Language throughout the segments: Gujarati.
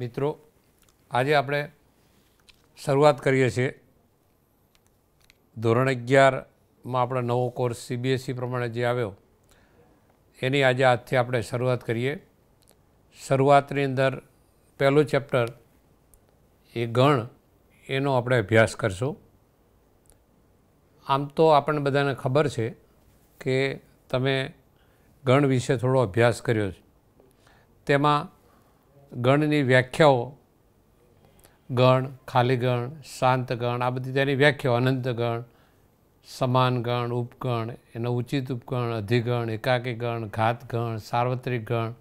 મિત્રો આજે આપણે શરૂઆત કરીએ છીએ ધોરણ અગિયારમાં આપણો નવો કોર્સ સીબીએસઈ e પ્રમાણે જે આવ્યો એની આજે આજથી આપણે શરૂઆત કરીએ શરૂઆતની અંદર પહેલું ચેપ્ટર એ ગણ એનો આપણે અભ્યાસ કરશું આમ તો આપણને બધાને ખબર છે કે તમે ગણ વિશે થોડો અભ્યાસ કર્યો છે તેમાં ગણની વ્યાખ્યાઓ ગણ ખાલી ગણ શાંત ગણ આ બધી તેની વ્યાખ્યાઓ અનંત ગણ સમાન ગણ ઉપગણ એનો ઉચિત ઉપગણ અધિગણ એકાકી ગણ ઘાત ગણ સાર્વત્રિક ગણ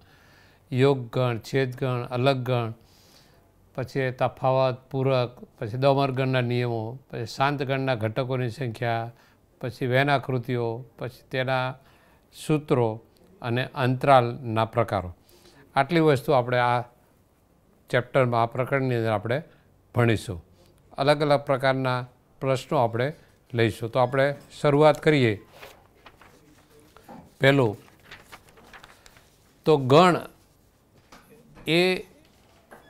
યોગ ગણ છેદગણ અલગ ગણ પછી તફાવત પૂરક પછી દમરગણના નિયમો પછી શાંતગણના ઘટકોની સંખ્યા પછી વેનાકૃતિઓ પછી તેના સૂત્રો અને અંતરાલના પ્રકારો આટલી વસ્તુ આપણે આ ચેપ્ટરમાં આ પ્રકરણની અંદર આપણે ભણીશું અલગ અલગ પ્રકારના પ્રશ્નો આપણે લઈશું તો આપણે શરૂઆત કરીએ પહેલું તો ગણ એ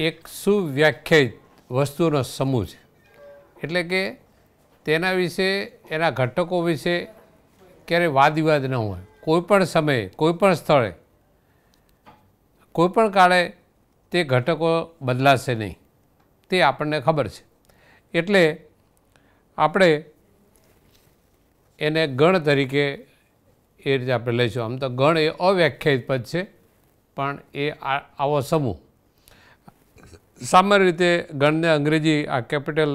એક સુવ્યાખ્યાયિત વસ્તુનો સમૂહ છે એટલે કે તેના વિશે એના ઘટકો વિશે ક્યારેય વાદવિવાદ ન હોય કોઈપણ સમયે કોઈપણ સ્થળે કોઈપણ કાળે તે ઘટકો બદલાશે નહીં તે આપણને ખબર છે એટલે આપણે એને ગણ તરીકે એ રીતે આપણે લઈશું આમ તો ગણ એ અવ્યાખ્યાયિત પદ છે પણ એ આવો સમૂહ સામાન્ય રીતે ગણને અંગ્રેજી આ કેપિટલ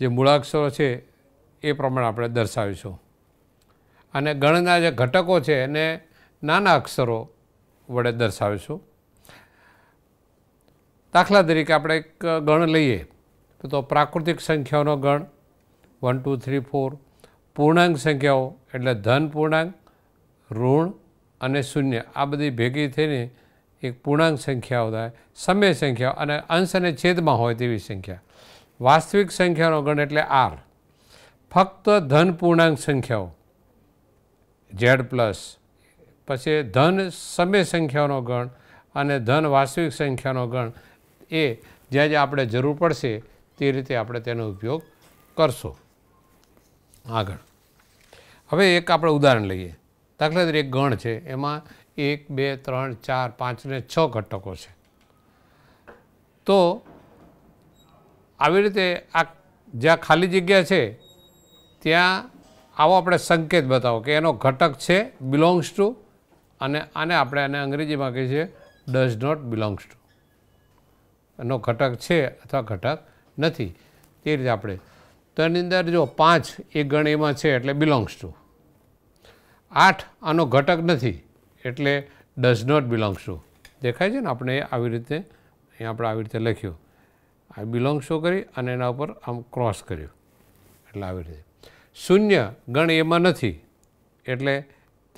જે મૂળાક્ષરો છે એ પ્રમાણે આપણે દર્શાવીશું અને ગણના જે ઘટકો છે એને નાના અક્ષરો વડે દર્શાવીશું દાખલા તરીકે આપણે એક ગણ લઈએ તો પ્રાકૃતિક સંખ્યાઓનો ગણ વન ટુ થ્રી ફોર પૂર્ણાંક સંખ્યાઓ એટલે ધન પૂર્ણાંક ઋણ અને શૂન્ય આ બધી ભેગી થઈને એક પૂર્ણાંક સંખ્યાઓ થાય સમય સંખ્યાઓ અને અંશ અને છેદમાં હોય તેવી સંખ્યા વાસ્તવિક સંખ્યાનો ગણ એટલે આર ફક્ત ધન પૂર્ણાંક સંખ્યાઓ ઝેડ પ્લસ પછી ધન સમય સંખ્યાનો ગણ અને ધન વાસ્તવિક સંખ્યાનો ગણ એ જ્યાં જ્યાં આપણે જરૂર પડશે તે રીતે આપણે તેનો ઉપયોગ કરશો આગળ હવે એક આપણે ઉદાહરણ લઈએ દાખલા તરીકે ગણ છે એમાં એક બે ત્રણ ચાર પાંચ ને છ ઘટકો છે તો આવી રીતે આ જ્યાં ખાલી જગ્યા છે ત્યાં આવો આપણે સંકેત બતાવો કે એનો ઘટક છે બિલોંગ્સ ટુ અને આને આપણે આને અંગ્રેજીમાં કહીએ છીએ ડઝ નોટ બિલોંગ્સ ટુ નો ઘટક છે અથવા ઘટક નથી તે રીતે આપણે તો એની અંદર જો પાંચ એ ગણ એમાં છે એટલે બિલોંગ્સ ટુ આઠ આનો ઘટક નથી એટલે ડઝ નોટ બિલોંગ્સ ટુ દેખાય છે ને આપણે આવી રીતે અહીં આપણે આવી રીતે લખ્યું આ બિલોંગ શો કરી અને એના ઉપર આમ ક્રોસ કર્યું એટલે આવી રીતે શૂન્ય ગણ એમાં નથી એટલે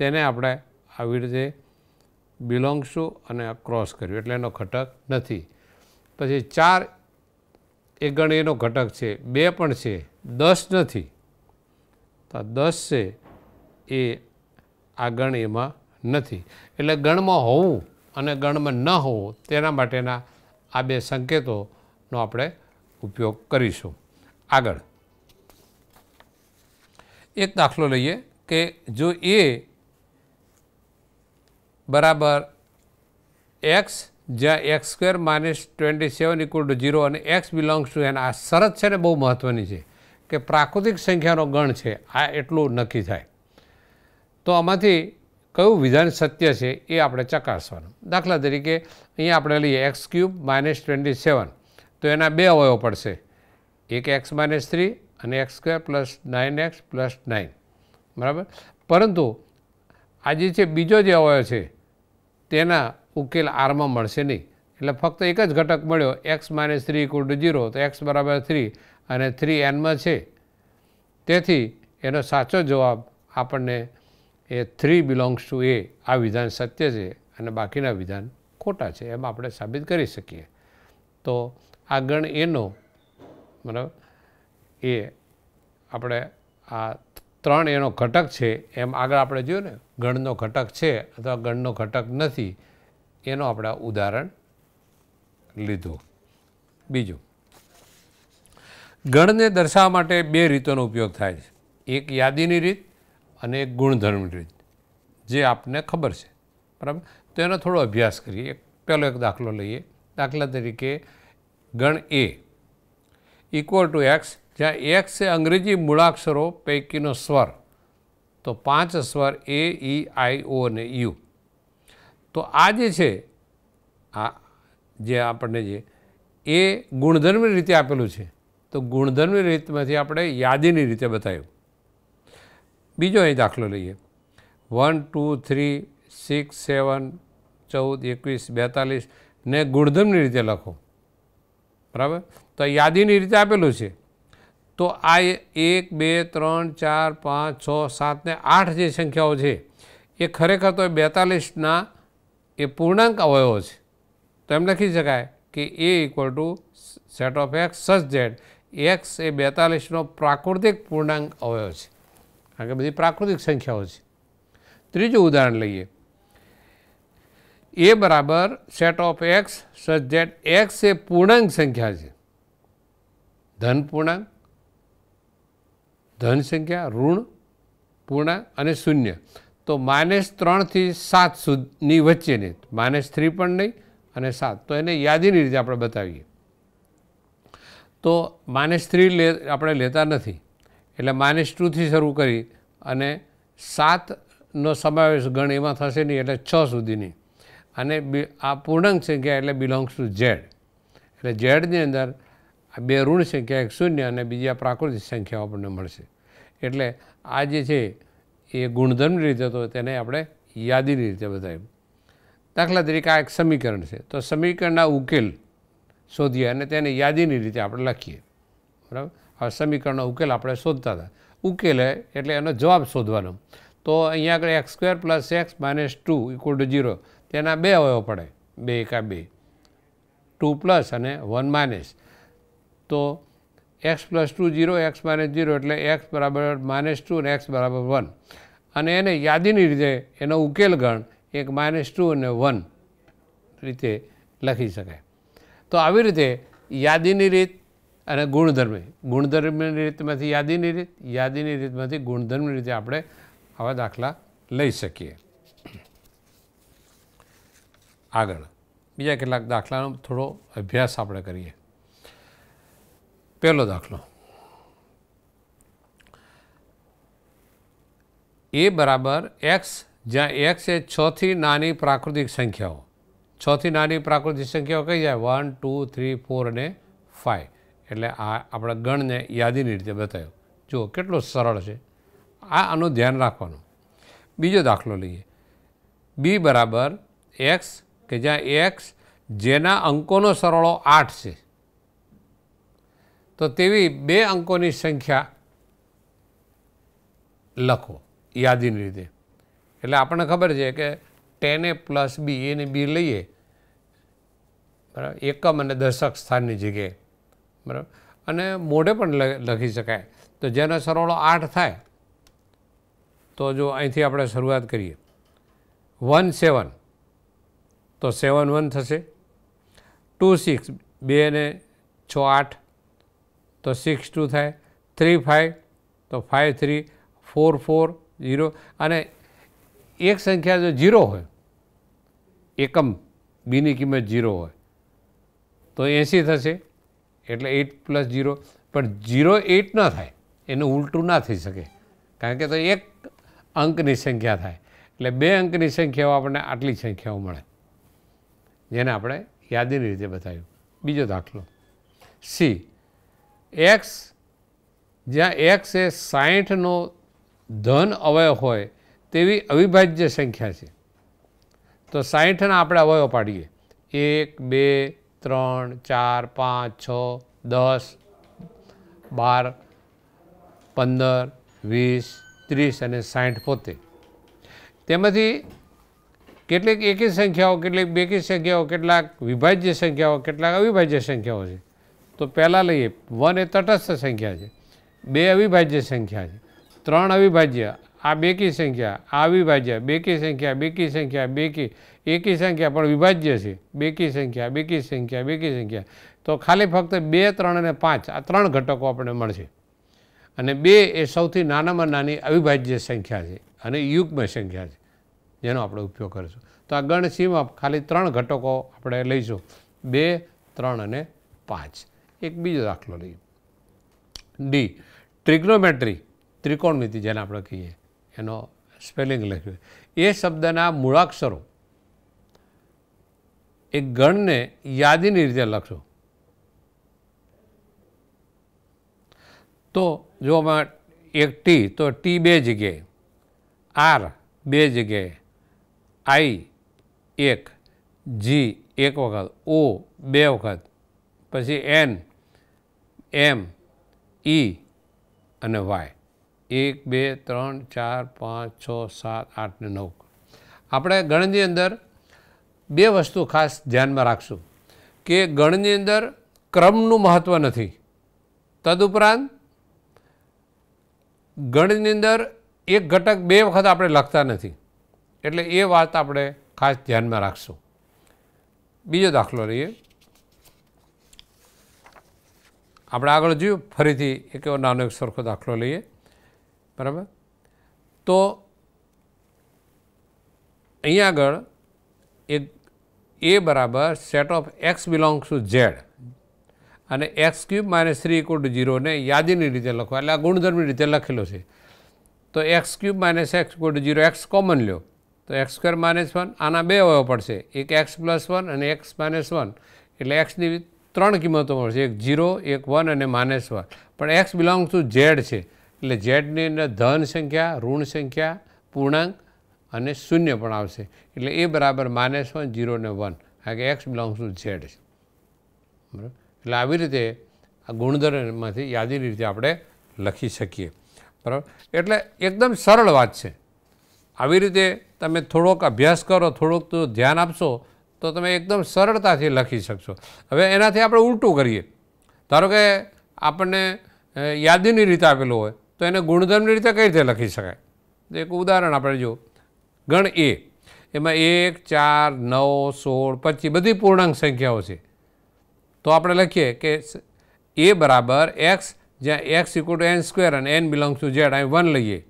તેને આપણે આવી રીતે બિલોંગ શું અને ક્રોસ કર્યું એટલે એનો ઘટક નથી પછી ચાર એ ગણ એનો ઘટક છે બે પણ છે દસ નથી તો દસ છે એ આ ગણ એમાં નથી એટલે ગણમાં હોવું અને ગણમાં ન હોવું તેના માટેના આ બે સંકેતોનો આપણે ઉપયોગ કરીશું આગળ એક દાખલો લઈએ કે જો એ બરાબર એક્સ જ્યાં x square minus twenty seven equal to zero અને એક્સ બિલોંગ્સ ટુ એન આ શરત છે ને બહુ મહત્ત્વની છે કે પ્રાકૃતિક સંખ્યાનો ગણ છે આ એટલું નક્કી થાય તો આમાંથી કયું વિધાન સત્ય છે એ આપણે ચકાસવાનું દાખલા તરીકે અહીંયા આપણે લઈએ x cube minus twenty seven તો એના બે અવયવ પડશે એક એક્સ માઇનસ થ્રી અને x square plus nine x plus nine બરાબર પરંતુ આ જે છે બીજો જે અવયવ છે તેના ઉકેલ આરમાં મળશે નહીં એટલે ફક્ત એક જ ઘટક મળ્યો x minus three equal to zero તો એક્સ બરાબર થ્રી અને થ્રી એનમાં છે તેથી એનો સાચો જવાબ આપણને એ થ્રી બિલોંગ્સ ટુ એ આ વિધાન સત્ય છે અને બાકીના વિધાન ખોટા છે એમ આપણે સાબિત કરી શકીએ તો આ ગણ એનો બરાબર એ આપણે આ ત્રણ એનો ઘટક છે એમ આગળ આપણે જોયું ને ગણનો ઘટક છે અથવા ગણનો ઘટક નથી એનો આપણે ઉદાહરણ લીધું બીજું ગણને દર્શાવવા માટે બે રીતોનો ઉપયોગ થાય છે એક યાદીની રીત અને એક ગુણધર્મની રીત જે આપને ખબર છે બરાબર તો એનો થોડો અભ્યાસ કરીએ પહેલો એક દાખલો લઈએ દાખલા તરીકે ગણ એ ઇક્વલ ટુ એક્સ જ્યાં એક્સ એ અંગ્રેજી મૂળાક્ષરો પૈકીનો સ્વર તો પાંચ સ્વર એ ઈ આઈ ઓ અને યુ તો આ જે છે આ જે આપણને જે એ ગુણધર્મની રીતે આપેલું છે તો ગુણધર્મની રીતમાંથી આપણે યાદીની રીતે બતાવ્યું બીજો અહીં દાખલો લઈએ one two three six seven ચૌદ એકવીસ બેતાલીસ ને ગુણધર્મની રીતે લખો બરાબર તો યાદીની રીતે આપેલું છે તો આ એક બે ત્રણ ચાર પાંચ છ સાત ને આઠ જે સંખ્યાઓ છે એ ખરેખર તો બેતાલીસના એ પૂર્ણાંક અવયવો છે તો એમ લખી શકાય કે A equal to set of x such that x એ બેતાલીસનો પ્રાકૃતિક પૂર્ણાંક અવયવ છે કારણ કે બધી પ્રાકૃતિક સંખ્યાઓ છે ત્રીજું ઉદાહરણ લઈએ એ બરાબર set of x such that x એ પૂર્ણાંક સંખ્યા છે ધન પૂર્ણાંક ધન સંખ્યા ઋણ પૂર્ણાંક અને શૂન્ય તો માઇનસ ત્રણથી સાત સુધીની વચ્ચેની માઇનસ થ્રી પણ નહીં અને સાત તો એને યાદીની રીતે આપણે બતાવીએ તો માઇનસ થ્રી લે આપણે લેતા નથી એટલે માઇનસ ટુથી શરૂ કરી અને સાતનો સમાવેશ ગણ એમાં થશે નહીં એટલે છ સુધીની અને આ પૂર્ણાંક સંખ્યા એટલે બિલોંગ્સ ટુ ઝેડ એટલે ઝેડની અંદર બે ઋણ સંખ્યા એક શૂન્ય અને બીજી પ્રાકૃતિક સંખ્યાઓ આપણને મળશે એટલે આ જે છે એ ગુણધર્મની રીતે હતો તેને આપણે યાદીની રીતે બતાવ્યું દાખલા તરીકે આ એક સમીકરણ છે તો સમીકરણના ઉકેલ શોધીએ અને તેને યાદીની રીતે આપણે લખીએ બરાબર હવે સમીકરણનો ઉકેલ આપણે શોધતા હતા ઉકેલે એટલે એનો જવાબ શોધવાનો તો અહીંયા આગળ x square plus x minus two equal to zero તેના બે અવયવ પડે બે એકા બે ટુ પ્લસ અને વન માઇનસ તો x plus two zero x minus zero એટલે એક્સ બરાબર માઇનસ ટુ અને એક્સ બરાબર વન અને એને યાદીની રીતે એનો ઉકેલ ગણ એક માઇનસ ટુ અને વન રીતે લખી શકાય તો આવી રીતે યાદીની રીત અને ગુણધર્મી ગુણધર્મની રીતમાંથી યાદીની રીત યાદીની રીતમાંથી ગુણધર્મની રીતે આપણે આવા દાખલા લઈ શકીએ આગળ બીજા કેટલાક દાખલાનો થોડો અભ્યાસ આપણે કરીએ પહેલો દાખલો એ બરાબર એક્સ જ્યાં એક્સ એ છથી નાની પ્રાકૃતિક સંખ્યાઓ છથી નાની પ્રાકૃતિક સંખ્યાઓ કઈ જાય વન ટુ થ્રી ફોર અને ફાઇવ એટલે આ આપણે ગણને યાદીની રીતે બતાવ્યો જુઓ કેટલો સરળ છે આ આનું ધ્યાન રાખવાનું બીજો દાખલો લઈએ બી બરાબર એક્સ કે જ્યાં એક્સ જેના અંકોનો સરવાળો આઠ છે તો તેવી બે અંકોની સંખ્યા લખો યાદીની રીતે એટલે આપણને ખબર છે કે ટેન એ પ્લસ બી એને બી લઈએ બરાબર એકમ અને દશક સ્થાનની જગ્યાએ બરાબર અને મોઢે પણ લખી શકાય તો જેનો સરવાળો આઠ થાય તો જો અહીંથી આપણે શરૂઆત કરીએ વન સેવન તો સેવન વન થશે ટુ સિક્સ બે ને છ આઠ તો સિક્સ ટુ થાય થ્રી ફાઇવ તો five three four four zero અને એક સંખ્યા જો ઝીરો હોય એકમ બીની કિંમત ઝીરો હોય તો એંસી થશે એટલે એટ પ્લસ ઝીરો પણ ઝીરો એટ ના થાય એનું ઉલટું ના થઈ શકે કારણ કે તો એક અંકની સંખ્યા થાય એટલે બે અંકની સંખ્યાઓ આપણને આટલી સંખ્યાઓ મળે જેને આપણે યાદીની રીતે બતાવ્યું બીજો દાખલો સી એક્સ જ્યાં એક્સ એ સાહીઠનો ધન અવયવ હોય તેવી અવિભાજ્ય સંખ્યા છે તો સાઠના આપણે અવયવ પાડીએ એક બે ત્રણ ચાર પાંચ છ દસ બાર પંદર વીસ ત્રીસ અને સાઠ પોતે તેમાંથી કેટલીક એકી સંખ્યાઓ કેટલીક બેકી સંખ્યાઓ કેટલાક વિભાજ્ય સંખ્યાઓ કેટલાક અવિભાજ્ય સંખ્યાઓ છે તો પહેલાં લઈએ વન એ તટસ્થ સંખ્યા છે બે અવિભાજ્ય સંખ્યા છે ત્રણ અવિભાજ્ય આ બેકી સંખ્યા આ અવિભાજ્ય બેકી સંખ્યા બેકી સંખ્યા બેકી એકી સંખ્યા પણ વિભાજ્ય છે બેકી સંખ્યા બેકી સંખ્યા બેકી સંખ્યા તો ખાલી ફક્ત બે ત્રણ અને પાંચ આ ત્રણ ઘટકો આપણને મળશે અને બે એ સૌથી નાનામાં નાની અવિભાજ્ય સંખ્યા છે અને યુગ્મ સંખ્યા છે જેનો આપણે ઉપયોગ કરીશું તો આ ગણસીમાં ખાલી ત્રણ ઘટકો આપણે લઈશું બે ત્રણ અને પાંચ એક બીજો દાખલો લઈએ ડી ટ્રિગ્નોમેટ્રી ત્રિકોણમિતિ જેને આપણે કહીએ એનો સ્પેલિંગ લખ્યું એ શબ્દના મૂળાક્ષરો એ ગણને યાદીની રીતે લખશો તો જો આમાં એક ટી તો ટી બે જગ્યાએ આર બે જગ્યાએ આઈ એક જી એક વખત ઓ બે વખત પછી એન એમ ઇ અને વાય એક બે ત્રણ ચાર પાંચ છ સાત આઠ ને નવ આપણે ગણની અંદર બે વસ્તુ ખાસ ધ્યાનમાં રાખશું કે ગણની અંદર ક્રમનું મહત્ત્વ નથી તદુપરાંત ગણની અંદર એક ઘટક બે વખત આપણે લખતા નથી એટલે એ વાત આપણે ખાસ ધ્યાનમાં રાખશું બીજો દાખલો લઈએ આપણે આગળ જોયું ફરીથી એક એવો નાનો એક સરખો દાખલો લઈએ બરાબર તો અહીંયા આગળ એક એ બરાબર set of x belongs to Z અને x cube minus three equal to ઝીરોને યાદીની રીતે લખવા એટલે આ ગુણધર્મની રીતે લખેલો છે તો x cube minus x equal to zero x common લ્યો તો એક્સ સ્ક્વેર માઇનસ વન આના બે અવયવ પડશે એક એક્સ પ્લસ વન અને એક્સ માઇનસ વન એટલે એક્સની ત્રણ કિંમતો મળશે એક જીરો એક વન અને માઇનસ વન પણ એક્સ બિલોંગ ટુ ઝેડ છે એટલે ઝેડની અંદર ધન સંખ્યા ઋણ સંખ્યા પૂર્ણાંક અને શૂન્ય પણ આવશે એટલે એ બરાબર માઇનસ વન જીરો ને વન કારણ કે એક્સ બિલોંગ ટુ ઝેડ છે બરાબર એટલે આવી રીતે આ ગુણધર્મમાંથી યાદી રીતે આપણે લખી શકીએ બરાબર એટલે એકદમ સરળ વાત છે આવી રીતે તમે થોડોક અભ્યાસ કરો થોડોક તો ધ્યાન આપશો તો તમે એકદમ સરળતાથી લખી શકશો હવે એનાથી આપણે ઉલટું કરીએ ધારો કે આપણને યાદીની રીતે આપેલું હોય તો એને ગુણધર્મની રીતે કઈ રીતે લખી શકાય એક ઉદાહરણ આપણે જો ગણ એ એમાં એક ચાર નવ સોળ પચીસ બધી પૂર્ણાંક સંખ્યાઓ છે તો આપણે લખીએ કે એ બરાબર એક્સ જ્યાં x equal to N square અને એન બિલોંગ્સ ટુ ઝેડ અહીં વન લઈએ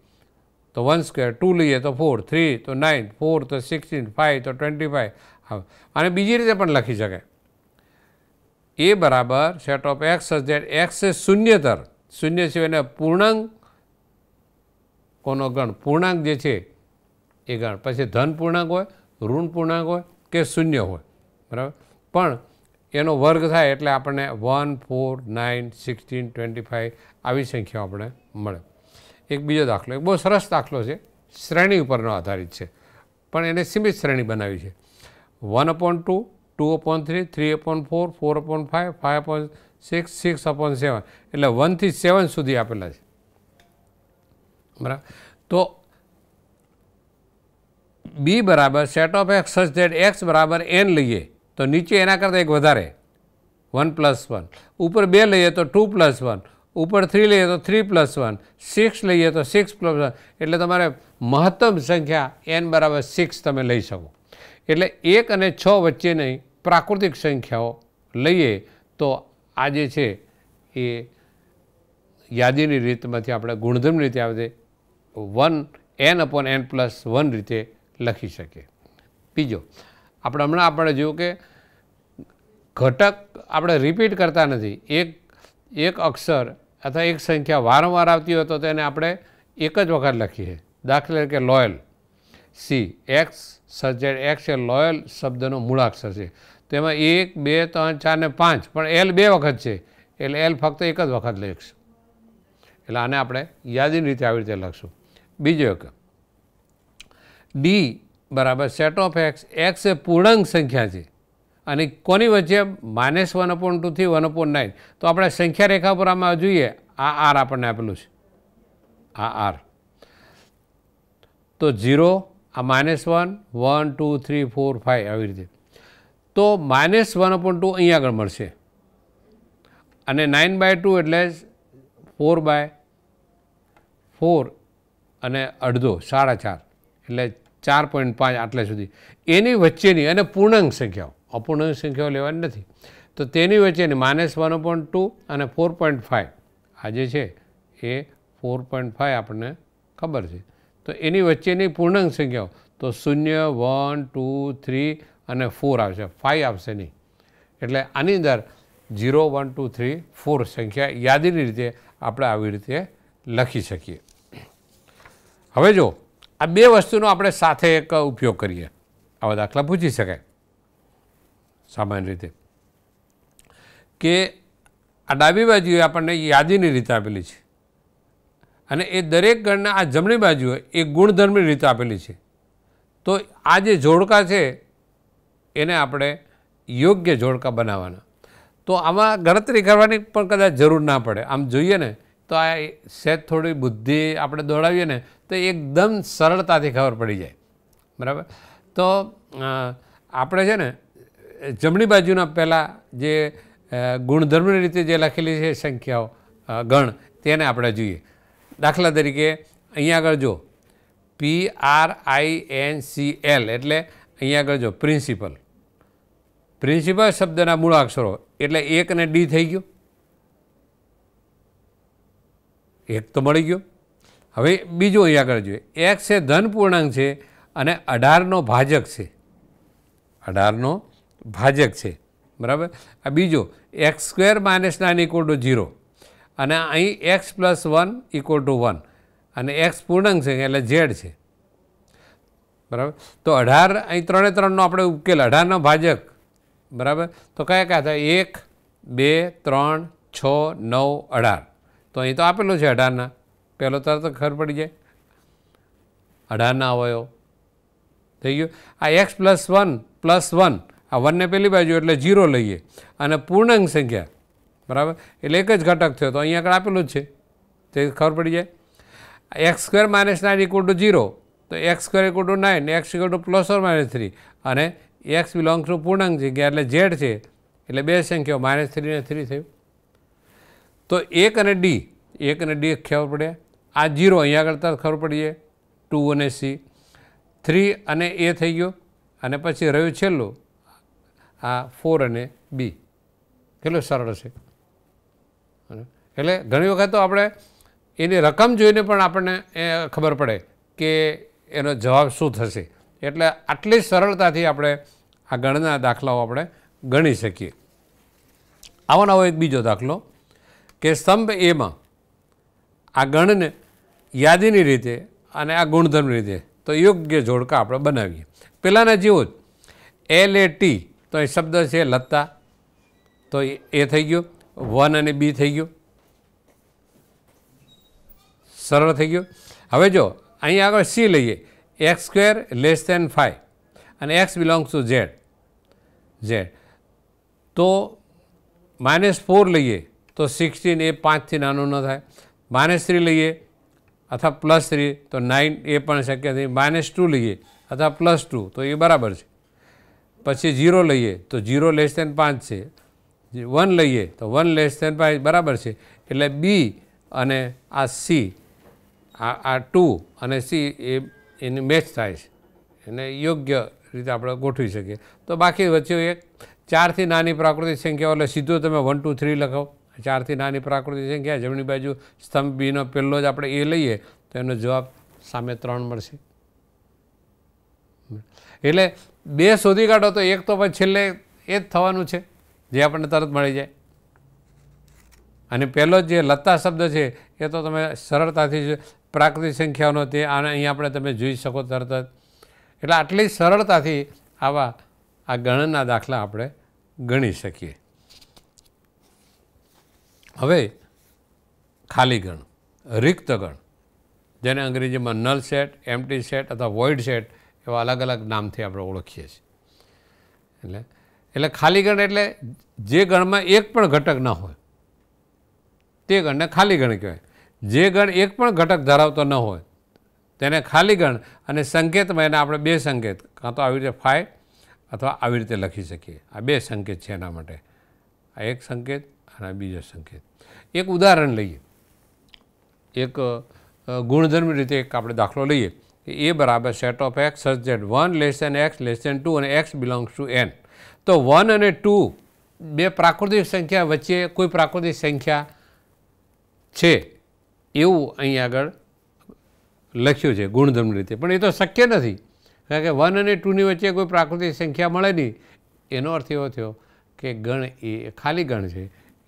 તો વન સ્ક્વેર ટુ લઈએ તો ફોર થ્રી તો નાઇન ફોર તો સિક્સટીન ફાઇવ તો ટ્વેન્ટી ફાઇવ હવે અને બીજી રીતે પણ લખી શકાય એ બરાબર set of x such x એ શૂન્યતર શૂન્ય સિવાયને પૂર્ણાંક કોનો ગણ પૂર્ણાંક જે છે એ ગણ પછી ધન પૂર્ણાંક હોય ઋણ પૂર્ણાંક હોય કે શૂન્ય હોય બરાબર પણ એનો વર્ગ થાય એટલે આપણને one four nine sixteen twenty five આવી સંખ્યાઓ આપણે મળે એક બીજો દાખલો એક બહુ સરસ દાખલો છે શ્રેણી ઉપરનો આધારિત છે પણ એને સીમિત શ્રેણી બનાવી છે 1 upon 2, 2 upon 3, 3 upon 4, 4 upon 5, 5 upon 6, 6 upon 7 એટલે 1 થી 7 સુધી આપેલા છે બરાબર તો બી બરાબર set of x such that x બરાબર એન લઈએ તો નીચે એના કરતાં એક વધારે વન પ્લસ વન ઉપર બે લઈએ તો ટુ પ્લસ વન ઉપર થ્રી લઈએ તો થ્રી પ્લસ વન સિક્સ લઈએ તો સિક્સ પ્લસ વન એટલે તમારે મહત્તમ સંખ્યા એન બરાબર સિક્સ તમે લઈ શકો એટલે એક અને છ વચ્ચેની પ્રાકૃતિક સંખ્યાઓ લઈએ તો આજે છે એ યાદીની રીતમાંથી આપણે ગુણધર્મની રીતે આવે one N upon N plus one રીતે લખી શકીએ બીજો આપણે હમણાં આપણે જોયું કે ઘટક આપણે રિપીટ કરતા નથી એક એક અક્ષર અથવા એક સંખ્યા વારંવાર આવતી હોય તો તેને આપણે એક જ વખત લખીએ દાખલા તરીકે loyal C x such that x એ લોયલ શબ્દનો મૂળાક્ષર છે તેમાં એક બે ત્રણ ચાર ને પાંચ પણ એલ બે વખત છે એટલે એલ ફક્ત એક જ વખત લખીશું એટલે આને આપણે યાદીની રીતે આવી રીતે લખશું બીજો એક ડી બરાબર સેટ ઓફ એક્સ એક્સ એ પૂર્ણાંક સંખ્યા છે અને કોની વચ્ચે માઇનસ વન અપોન ટુથી વન અપોન નાઇન તો આપણે સંખ્યા રેખા પર આમાં જોઈએ આ આર આપણને આપેલું છે આ આર તો ઝીરો આ minus one one two three four five આવી રીતે તો માઇનસ વન અપોન ટુ અહીં આગળ મળશે અને નાઇન બાય ટુ એટલે ફોર બાય ફોર અને અડધો સાડા ચાર એટલે ચાર પોઈન્ટ પાંચ આટલે સુધી એની વચ્ચેની અને પૂર્ણાંક સંખ્યાઓ અપૂર્ણાંક સંખ્યાઓ લેવાની નથી તો તેની વચ્ચેની માઇનસ વન પોઈન્ટ ટુ અને ફોર પોઈન્ટ ફાઇવ આ જે છે એ ફોર પોઈન્ટ ફાઇવ આપણને ખબર છે તો એની વચ્ચેની પૂર્ણાંક સંખ્યાઓ તો શૂન્ય વન ટુ થ્રી અને ફોર આવશે ફાઇવ આવશે નહીં એટલે આની અંદર zero one two three four સંખ્યા યાદીની રીતે આપણે આવી રીતે લખી શકીએ હવે જો આ બે વસ્તુનો આપણે સાથે એક ઉપયોગ કરીએ આવા દાખલા પૂછી શકાય સામાન્ય રીતે કે આ ડાબી બાજુએ આપણને યાદીની રીતે આપેલી છે અને એ દરેક ગણના આ જમણી બાજુએ એ ગુણધર્મની રીતે આપેલી છે તો આ જે જોડકા છે એને આપણે યોગ્ય જોડકા બનાવવાના તો આમાં ગણતરી કરવાની પણ કદાચ જરૂર ના પડે આમ જોઈએ ને તો આ સહેજ થોડી બુદ્ધિ આપણે દોડાવીએ ને તો એકદમ સરળતાથી ખબર પડી જાય બરાબર તો આપણે છે ને જમણી બાજુના પહેલાં જે ગુણધર્મની રીતે જે લખેલી છે સંખ્યાઓ ગણ તેને આપણે જોઈએ દાખલા તરીકે અહીંયા આગળ જો P R I N C L એટલે અહીંયા આગળ જો પ્રિન્સિપલ પ્રિન્સિપલ શબ્દના મૂળાક્ષરો એટલે એક અને ડી થઈ ગયો એક તો મળી ગયો હવે બીજું અહીંયા આગળ જોઈએ એક્સ એ ધન પૂર્ણાંક છે અને અઢારનો ભાજક છે અઢારનો ભાજક છે બરાબર આ બીજો x square minus nine equal zero અને અહીં x plus one equal to one અને એક્સ પૂર્ણાંક છે એટલે ઝેડ છે બરાબર તો અઢાર અહીં ત્રણે ત્રણનો આપણે ઉકેલ અઢારનો ભાજક બરાબર તો કયા કયા થાય એક બે ત્રણ છ નવ અઢાર તો અહીં તો આપેલો છે અઢારના પહેલો તરત ખબર પડી જાય અઢારના અવયવ થઈ ગયું આ x plus one plus one આ વનને પહેલી બાજુ એટલે ઝીરો લઈએ અને પૂર્ણાંક સંખ્યા બરાબર એટલે એક જ ઘટક થયો તો અહીંયા આગળ આપેલું જ છે તે ખબર પડી જાય x square minus nine equal to zero તો x square equal to nine x equal to plus or minus three અને એક્સ બિલોંગ્સ ટુ પૂર્ણાંક જગ્યા એટલે ઝેડ છે એટલે બે સંખ્યાઓ માઇનસ થ્રી ને થ્રી થયું તો એક અને ડી એક અને ડી ખબર પડે આ જીરો અહીંયા આગળ તરત ખબર પડીએ ટુ અને સી થ્રી અને એ થઈ ગયો અને પછી રહ્યું છેલ્લું આ ફોર અને બી કેટલું સરળ છે એટલે ઘણી વખત તો આપણે એની રકમ જોઈને પણ આપણને એ ખબર પડે કે એનો જવાબ શું થશે એટલે આટલી સરળતાથી આપણે આ ગણના દાખલાઓ આપણે ગણી શકીએ આવો નવો એક બીજો દાખલો કે સ્તંભ એમાં આ ગણને યાદીની રીતે અને આ ગુણધર્મની રીતે તો યોગ્ય જોડકા આપણે બનાવીએ પહેલાંના જેવો જ એલ એ ટી તો એ શબ્દ છે લત્તા તો એ થઈ ગયો વન અને બી થઈ ગયું સરળ થઈ ગયું હવે જો અહીંયા આગળ સી લઈએ x square less than five અને x belongs to Z Z તો માઇનસ ફોર લઈએ તો સિક્સટીન એ પાંચથી નાનું ન થાય માઇનસ થ્રી લઈએ અથવા પ્લસ થ્રી તો નાઇન એ પણ શક્ય નથી માઇનસ ટુ લઈએ અથવા પ્લસ ટુ તો એ બરાબર છે પછી જીરો લઈએ તો જીરો લેસ દેન પાંચ છે વન લઈએ તો વન લેસ દેન પાંચ બરાબર છે એટલે બી અને આ સી આ આ ટુ અને સી એ એની મેચ થાય છે એને યોગ્ય રીતે આપણે ગોઠવી શકીએ તો બાકી વચ્ચે એક ચારથી નાની પ્રાકૃતિક સંખ્યાઓ એટલે સીધું તમે વન ટુ થ્રી લખો ચારથી નાની પ્રાકૃતિક સંખ્યા જમણી બાજુ સ્તંભ બીનો પહેલો જ આપણે એ લઈએ તો એનો જવાબ સામે ત્રણ મળશે એટલે બે શોધી કાઢો તો એક તો પછી છેલ્લે એ જ થવાનું છે જે આપણને તરત મળી જાય અને પહેલો જે લતા શબ્દ છે એ તો તમે સરળતાથી પ્રાકૃતિક સંખ્યાઓનો તે આને અહીં આપણે તમે જોઈ શકો તરત જ એટલે આટલી સરળતાથી આવા આ ગણનના દાખલા આપણે ગણી શકીએ હવે ખાલી ગણ રિક્ત ગણ જેને અંગ્રેજીમાં નલ સેટ એમટી સેટ અથવા વોઇડ સેટ એવા અલગ અલગ નામથી આપણે ઓળખીએ છીએ એટલે એટલે ખાલી ગણ એટલે જે ગણમાં એક પણ ઘટક ન હોય તે ગણને ખાલી ગણ કહેવાય જે ગણ એક પણ ઘટક ધરાવતો ન હોય તેને ખાલી ગણ અને સંકેતમાં એને આપણે બે સંકેત કાં તો આવી રીતે ફાય અથવા આવી રીતે લખી શકીએ આ બે સંકેત છે એના માટે આ એક સંકેત અને બીજો સંકેત એક ઉદાહરણ લઈએ એક ગુણધર્મ રીતે એક આપણે દાખલો લઈએ કે એ બરાબર set of x such one less than x less than two અને એક્સ બિલોંગ્સ ટુ એન તો વન અને ટુ બે પ્રાકૃતિક સંખ્યા વચ્ચે કોઈ પ્રાકૃતિક સંખ્યા છે એવું અહીં આગળ લખ્યું છે ગુણધર્મની રીતે પણ એ તો શક્ય નથી કારણ કે વન અને ટુની વચ્ચે કોઈ પ્રાકૃતિક સંખ્યા મળે નહીં એનો અર્થ એવો થયો કે ગણ એ ખાલી ગણ છે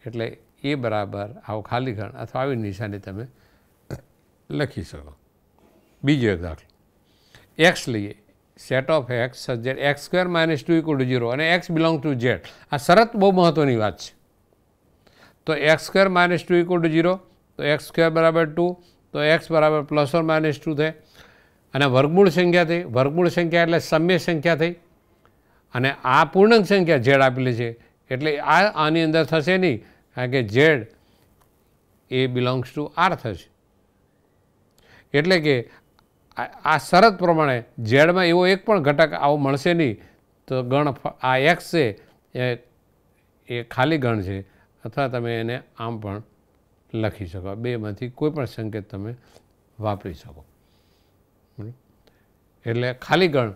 એટલે એ બરાબર આવો ખાલી ગણ અથવા આવી નિશાની તમે લખી શકો બીજો એક દાખલો એક્સ લઈએ set of x Z x square minus two equal to zero અને એક્સ બિલોંગ ટુ ઝેડ આ શરત બહુ મહત્ત્વની વાત છે તો x square minus two equal to zero તો એક્સ સ્ક્વેર બરાબર ટુ તો એક્સ બરાબર પ્લસ ઓર માઇનસ ટુ થાય અને વર્ગમૂળ સંખ્યા થઈ વર્ગમૂળ સંખ્યા એટલે સમ્ય સંખ્યા થઈ અને આ પૂર્ણાંક સંખ્યા ઝેડ આપેલી છે એટલે આ આની અંદર થશે નહીં કારણ કે ઝેડ એ બિલોંગ્સ ટુ આર થશે એટલે કે આ શરત પ્રમાણે ઝેડમાં એવો એક પણ ઘટક આવો મળશે નહીં તો ગણ આ એક્સ છે એ ખાલી ગણ છે અથવા તમે એને આમ પણ લખી શકો બેમાંથી કોઈ પણ સંકેત તમે વાપરી શકો એટલે ખાલી ગણ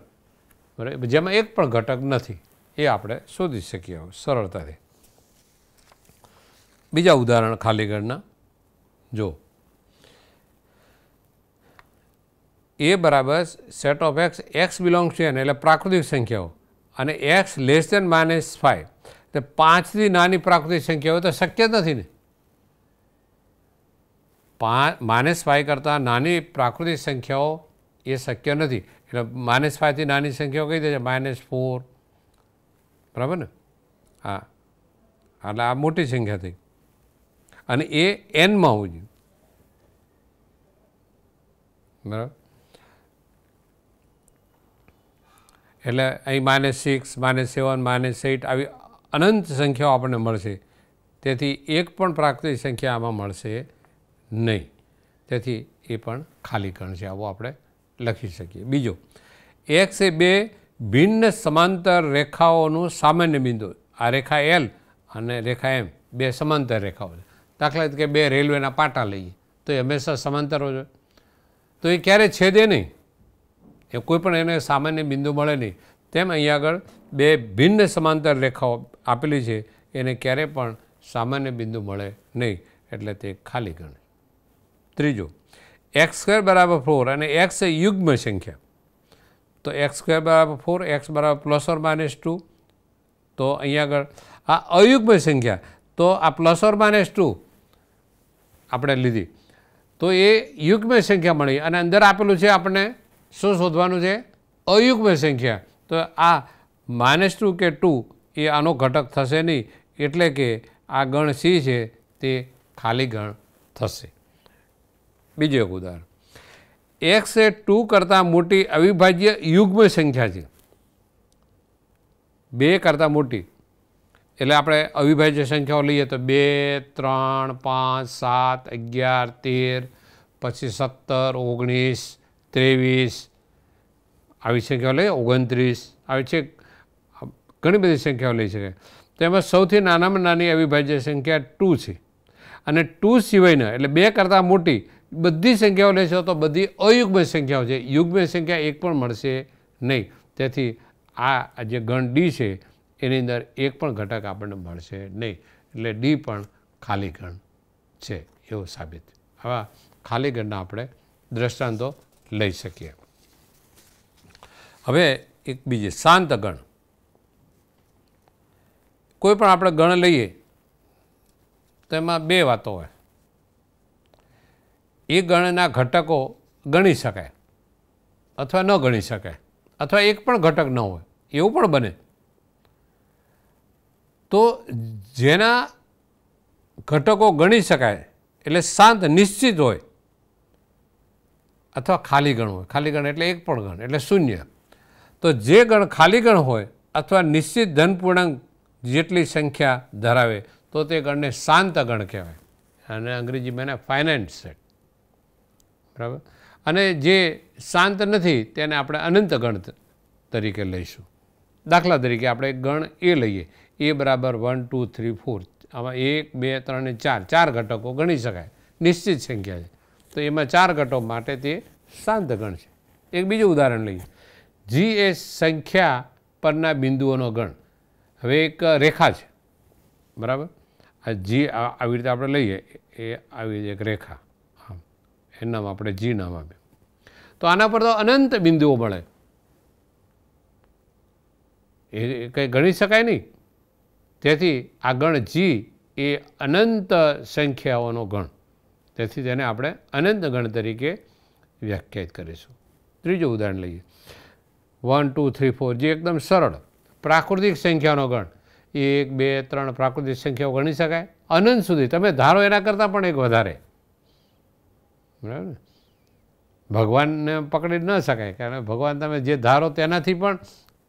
બરાબર જેમાં એક પણ ઘટક નથી એ આપણે શોધી શકીએ સરળતાથી બીજા ઉદાહરણ ખાલી ગણના જો એ બરાબર set of x x belongs to N એટલે પ્રાકૃતિક સંખ્યાઓ અને x less than minus five એટલે પાંચથી નાની પ્રાકૃતિક સંખ્યાઓ તો શક્ય નથી ને માઇનસ ફાઇવ કરતાં નાની પ્રાકૃતિક સંખ્યાઓ એ શક્ય નથી એટલે માઇનસ ફાઇવથી નાની સંખ્યાઓ કહી દે છે માઇનસ ફોર બરાબર ને હા એટલે આ મોટી સંખ્યા થઈ અને એ એનમાં હોવું જોઈએ બરાબર એટલે અહીં minus six minus seven minus eight આવી અનંત સંખ્યાઓ આપણને મળશે તેથી એક પણ પ્રાકૃતિક સંખ્યા આમાં મળશે નહીં તેથી એ પણ ખાલી કણ છે આવો આપણે લખી શકીએ બીજો એક્સ એ બે ભિન્ન સમાંતર રેખાઓનું સામાન્ય બિંદુ આ રેખા એલ અને રેખા એમ બે સમાંતર રેખાઓ છે દાખલા તરીકે બે રેલવેના પાટા લઈએ તો એ હંમેશા સમાંતર હોય તો એ ક્યારે છેદે નહીં એ કોઈ પણ એને સામાન્ય બિંદુ મળે નહીં તેમ અહીંયા આગળ બે ભિન્ન સમાંતર રેખાઓ આપેલી છે એને ક્યારે પણ સામાન્ય બિંદુ મળે નહીં એટલે તે ખાલી ગણે ત્રીજું એક્સ સ્ક્વેર બરાબર ફોર અને એક્સ એ યુગ્મ સંખ્યા તો એક્સ સ્ક્વેર બરાબર ફોર એક્સ બરાબર પ્લસ ઓર માઇનસ ટુ તો અહીંયા આગળ આ અયુગ્મ સંખ્યા તો આ પ્લસ ઓર માઇનસ ટુ આપણે લીધી તો એ યુગ્મ સંખ્યા મળી અને અંદર આપેલું છે આપણને શું શોધવાનું છે અયુગ્મ સંખ્યા તો આ માઇનસ ટુ કે ટુ એ આનો ઘટક થશે નહીં એટલે કે આ ગણ સી છે તે ખાલી ગણ થશે બીજું એક ઉદાહરણ એક્સ એ ટુ કરતાં મોટી અવિભાજ્ય યુગ્મ સંખ્યા છે બે કરતાં મોટી એટલે આપણે અવિભાજ્ય સંખ્યાઓ લઈએ તો બે ત્રણ પાંચ સાત અગિયાર તેર પછી સત્તર ઓગણીસ ત્રેવીસ આવી સંખ્યાઓ લઈએ ઓગણત્રીસ આવી છે ઘણી બધી સંખ્યાઓ લઈ શકાય તેમાં સૌથી નાનામાં નાની અવિભાજ્ય સંખ્યા ટુ છે અને ટુ સિવાયના એટલે બે કરતાં મોટી બધી સંખ્યાઓ લેશો તો બધી અયુગ્મ સંખ્યાઓ છે યુગ્મ સંખ્યા એક પણ મળશે નહીં તેથી આ જે ગણ ડી છે એની અંદર એક પણ ઘટક આપણને મળશે નહીં એટલે ડી પણ ખાલી ગણ છે એવું સાબિત આવા ખાલી ગણના આપણે દ્રષ્ટાંતો લઈ શકીએ હવે એક બીજે શાંત ગણ કોઈ પણ આપણે ગણ લઈએ તો એમાં બે વાતો હોય એ ગણના ઘટકો ગણી શકાય અથવા ન ગણી શકાય અથવા એક પણ ઘટક ન હોય એવું પણ બને તો જેના ઘટકો ગણી શકાય એટલે શાંત નિશ્ચિત હોય અથવા ખાલી ગણ હોય ખાલી ગણ એટલે એક પણ ગણ એટલે શૂન્ય તો જે ગણ ખાલી ગણ હોય અથવા નિશ્ચિત ધનપૂર્ણાંક જેટલી સંખ્યા ધરાવે તો તે ગણને શાંત ગણ કહેવાય અને અંગ્રેજીમાં એને ફાઇનાન્સ સેટ બરાબર અને જે શાંત નથી તેને આપણે અનંત ગણ તરીકે લઈશું દાખલા તરીકે આપણે ગણ એ લઈએ એ બરાબર વન ટુ થ્રી ફોર આમાં એક બે ત્રણ ચાર ચાર ઘટકો ગણી શકાય નિશ્ચિત સંખ્યા છે તો એમાં ચાર ઘટકો માટે તે શાંત ગણ છે એક બીજું ઉદાહરણ લઈએ જી એ સંખ્યા પરના બિંદુઓનો ગણ હવે એક રેખા છે બરાબર આ જી આવી રીતે આપણે લઈએ એ આવી એક રેખા એનું નામ આપણે જી નામ આપ્યું તો આના પર તો અનંત બિંદુઓ મળે એ કંઈ ગણી શકાય નહીં તેથી આ ગણ જી એ અનંત સંખ્યાઓનો ગણ તેથી તેને આપણે અનંત ગણ તરીકે વ્યાખ્યાયિત કરીશું ત્રીજું ઉદાહરણ લઈએ વન ટુ થ્રી ફોર જે એકદમ સરળ પ્રાકૃતિક સંખ્યાનો ગણ એક બે ત્રણ પ્રાકૃતિક સંખ્યાઓ ગણી શકાય અનંત સુધી તમે ધારો એના કરતાં પણ એક વધારે બરાબર ને ભગવાનને પકડી ન શકાય કારણ ભગવાન તમે જે ધારો તેનાથી પણ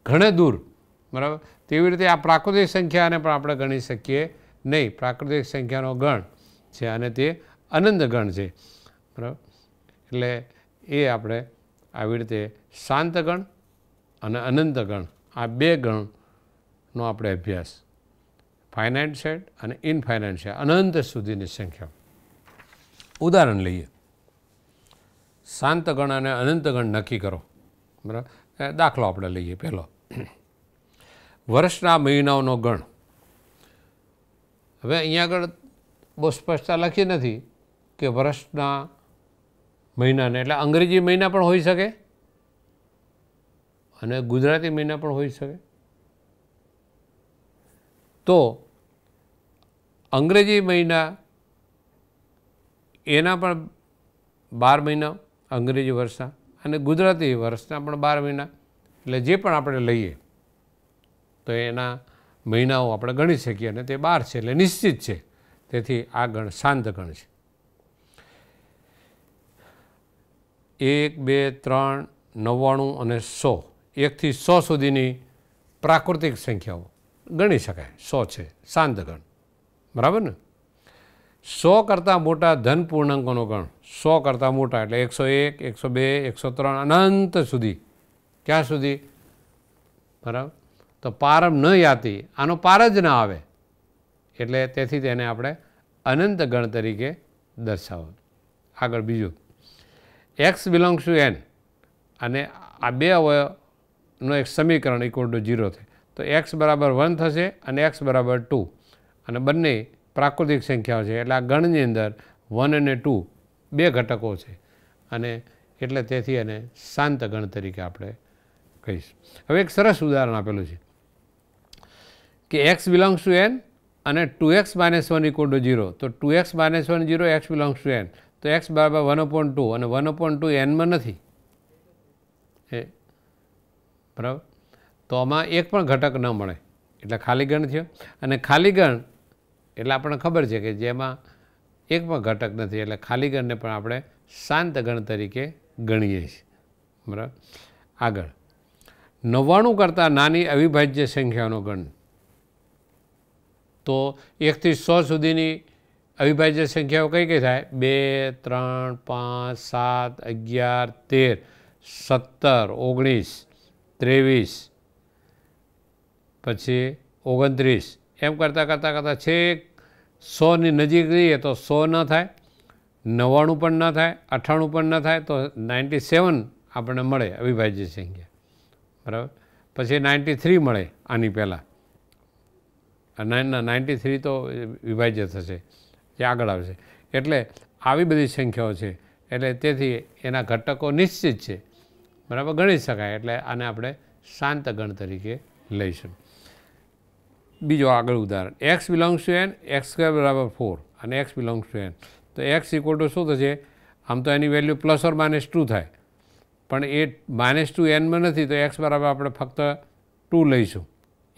ઘણે દૂર બરાબર તેવી રીતે આ પ્રાકૃતિક સંખ્યાને પણ આપણે ગણી શકીએ નહીં પ્રાકૃતિક સંખ્યાનો ગણ છે અને તે અનંત ગણ છે બરાબર એટલે એ આપણે આવી રીતે શાંત ગણ અને અનંત ગણ આ બે ગણનો આપણે અભ્યાસ ફાઇનાઇટ સેટ અને ઇનફાઇનાઇટ સેટ અનંત સુધીની સંખ્યા ઉદાહરણ લઈએ શાંતગણ અને અનંતગણ નક્કી કરો બરાબર દાખલો આપણે લઈએ પહેલો વર્ષના મહિનાઓનો ગણ હવે અહીંયા આગળ બહુ સ્પષ્ટતા લખી નથી કે વર્ષના મહિનાને એટલે અંગ્રેજી મહિના પણ હોઈ શકે અને ગુજરાતી મહિના પણ હોઈ શકે તો અંગ્રેજી મહિના એના પણ બાર મહિના અંગ્રેજી વર્ષના અને ગુજરાતી વર્ષના પણ બાર મહિના એટલે જે પણ આપણે લઈએ તો એના મહિનાઓ આપણે ગણી શકીએ અને તે બાર છે એટલે નિશ્ચિત છે તેથી આ ગણ શાંત ગણ છે એક બે ત્રણ નવ્વાણું અને સો એકથી સો સુધીની પ્રાકૃતિક સંખ્યાઓ ગણી શકાય સો છે શાંત ગણ બરાબર ને સો કરતાં મોટા ધન પૂર્ણાંકોનો ગણ સો કરતાં મોટા એટલે એકસો એક એકસો બે એકસો ત્રણ અનંત સુધી ક્યાં સુધી બરાબર તો પારમ ન યાતી આનો પાર જ ના આવે એટલે તેથી તેને આપણે અનંત ગણ તરીકે દર્શાવો આગળ બીજું એક્સ બિલોંગ્સ ટુ એન અને આ બે અવયવનો એક સમીકરણ ઇક્વલ ટુ ઝીરો થાય તો એક્સ બરાબર વન થશે અને એક્સ બરાબર ટુ અને બંને પ્રાકૃતિક સંખ્યાઓ છે એટલે આ ગણની અંદર વન અને ટુ બે ઘટકો છે અને એટલે તેથી એને શાંત ગણ તરીકે આપણે કહીશ હવે એક સરસ ઉદાહરણ આપેલું છે કે એક્સ બિલોંગ્સ ટુ એન અને two x minus one equal to zero તો two x minus one zero x belongs to N તો એક્સ બરાબર વન અપોન ટુ અને વન અપોન ટુ એનમાં નથી એ બરાબર તો આમાં એક પણ ઘટક ન મળે એટલે ખાલી ગણ થયો અને ખાલી ગણ એટલે આપણને ખબર છે કે જેમાં એક પણ ઘટક નથી એટલે ખાલી ગણને પણ આપણે શાંત ગણ તરીકે ગણીએ છીએ બરાબર આગળ નવ્વાણું કરતાં નાની અવિભાજ્ય સંખ્યાનો ગણ તો એકથી સો સુધીની અવિભાજ્ય સંખ્યાઓ કઈ કઈ થાય બે ત્રણ પાંચ સાત અગિયાર તેર સત્તર ઓગણીસ ત્રેવીસ પછી ઓગણત્રીસ એમ કરતાં કરતાં કરતાં છેક સોની નજીક રહીએ તો સો ન થાય નવ્વાણું પણ ન થાય અઠાણું પણ ન થાય તો નાઇન્ટી સેવન આપણને મળે અવિભાજ્ય સંખ્યા બરાબર પછી નાઇન્ટી થ્રી મળે આની પહેલાં નાઇન્ટી થ્રી તો વિભાજ્ય થશે જે આગળ આવશે એટલે આવી બધી સંખ્યાઓ છે એટલે તેથી એના ઘટકો નિશ્ચિત છે બરાબર ગણી શકાય એટલે આને આપણે શાંત ગણ તરીકે લઈશું બીજો આગળ ઉદાહરણ x belongs to N x square બરાબર ફોર અને એક્સ બિલોંગ્સ ટુ એન તો એક્સ ઇક્વલ ટુ શું થશે આમ તો એની value plus or minus two થાય પણ એ માઇનસ ટુ એનમાં નથી તો એક્સ બરાબર આપણે ફક્ત ટુ લઈશું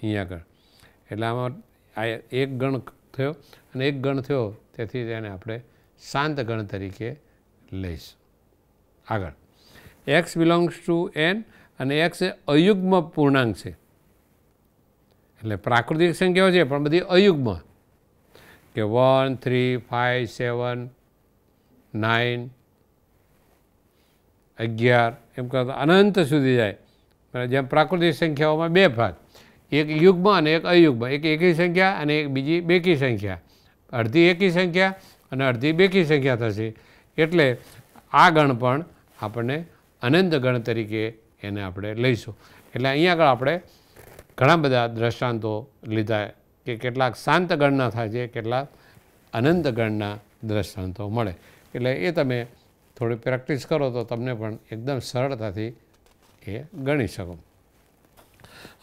અહીંયા આગળ એટલે આમાં આ એક ગણ થયો અને એક ગણ થયો તેથી તેને આપણે શાંત ગણ તરીકે લઈશું આગળ એક્સ બિલોંગ્સ ટુ એન અને એક્સ એ અયુગ્મ પૂર્ણાંક છે એટલે પ્રાકૃતિક સંખ્યાઓ છે પણ બધી અયુગ્મ કે one three five seven nine અગિયાર એમ કરતા અનંત સુધી જાય જેમ પ્રાકૃતિક સંખ્યાઓમાં બે ભાગ એક યુગ્મ અને એક અયુગ્મ એક એકી સંખ્યા અને એક બીજી બેકી સંખ્યા અડધી એકી સંખ્યા અને અડધી બેકી સંખ્યા થશે એટલે આ ગણ પણ આપણને અનંત ગણ તરીકે એને આપણે લઈશું એટલે અહીંયા આગળ આપણે ઘણા બધા દ્રષ્ટાંતો લીધા કે કેટલાક શાંત ગણના થાય છે કેટલાક અનંત ગણના દ્રષ્ટાંતો મળે એટલે એ તમે થોડી પ્રેક્ટિસ કરો તો તમને પણ એકદમ સરળતાથી એ ગણી શકો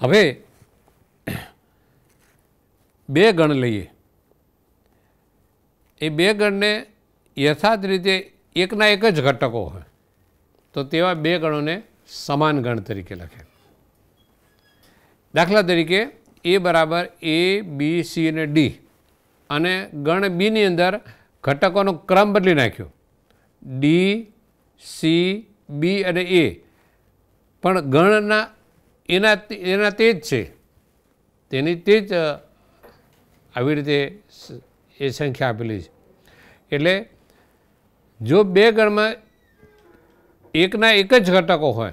હવે બે ગણ લઈએ એ બે ગણને યથાર્થ રીતે એકના એક જ ઘટકો હોય તો તેવા બે ગણોને સમાન ગણ તરીકે લખે દાખલા તરીકે એ બરાબર એ બી સી અને ડી અને ગણ બીની અંદર ઘટકોનો ક્રમ બદલી નાખ્યો ડી સી બી અને એ પણ ગણના એના એના તે જ છે તેની તે જ આવી રીતે એ સંખ્યા આપેલી છે એટલે જો બે ગણમાં એકના એક જ ઘટકો હોય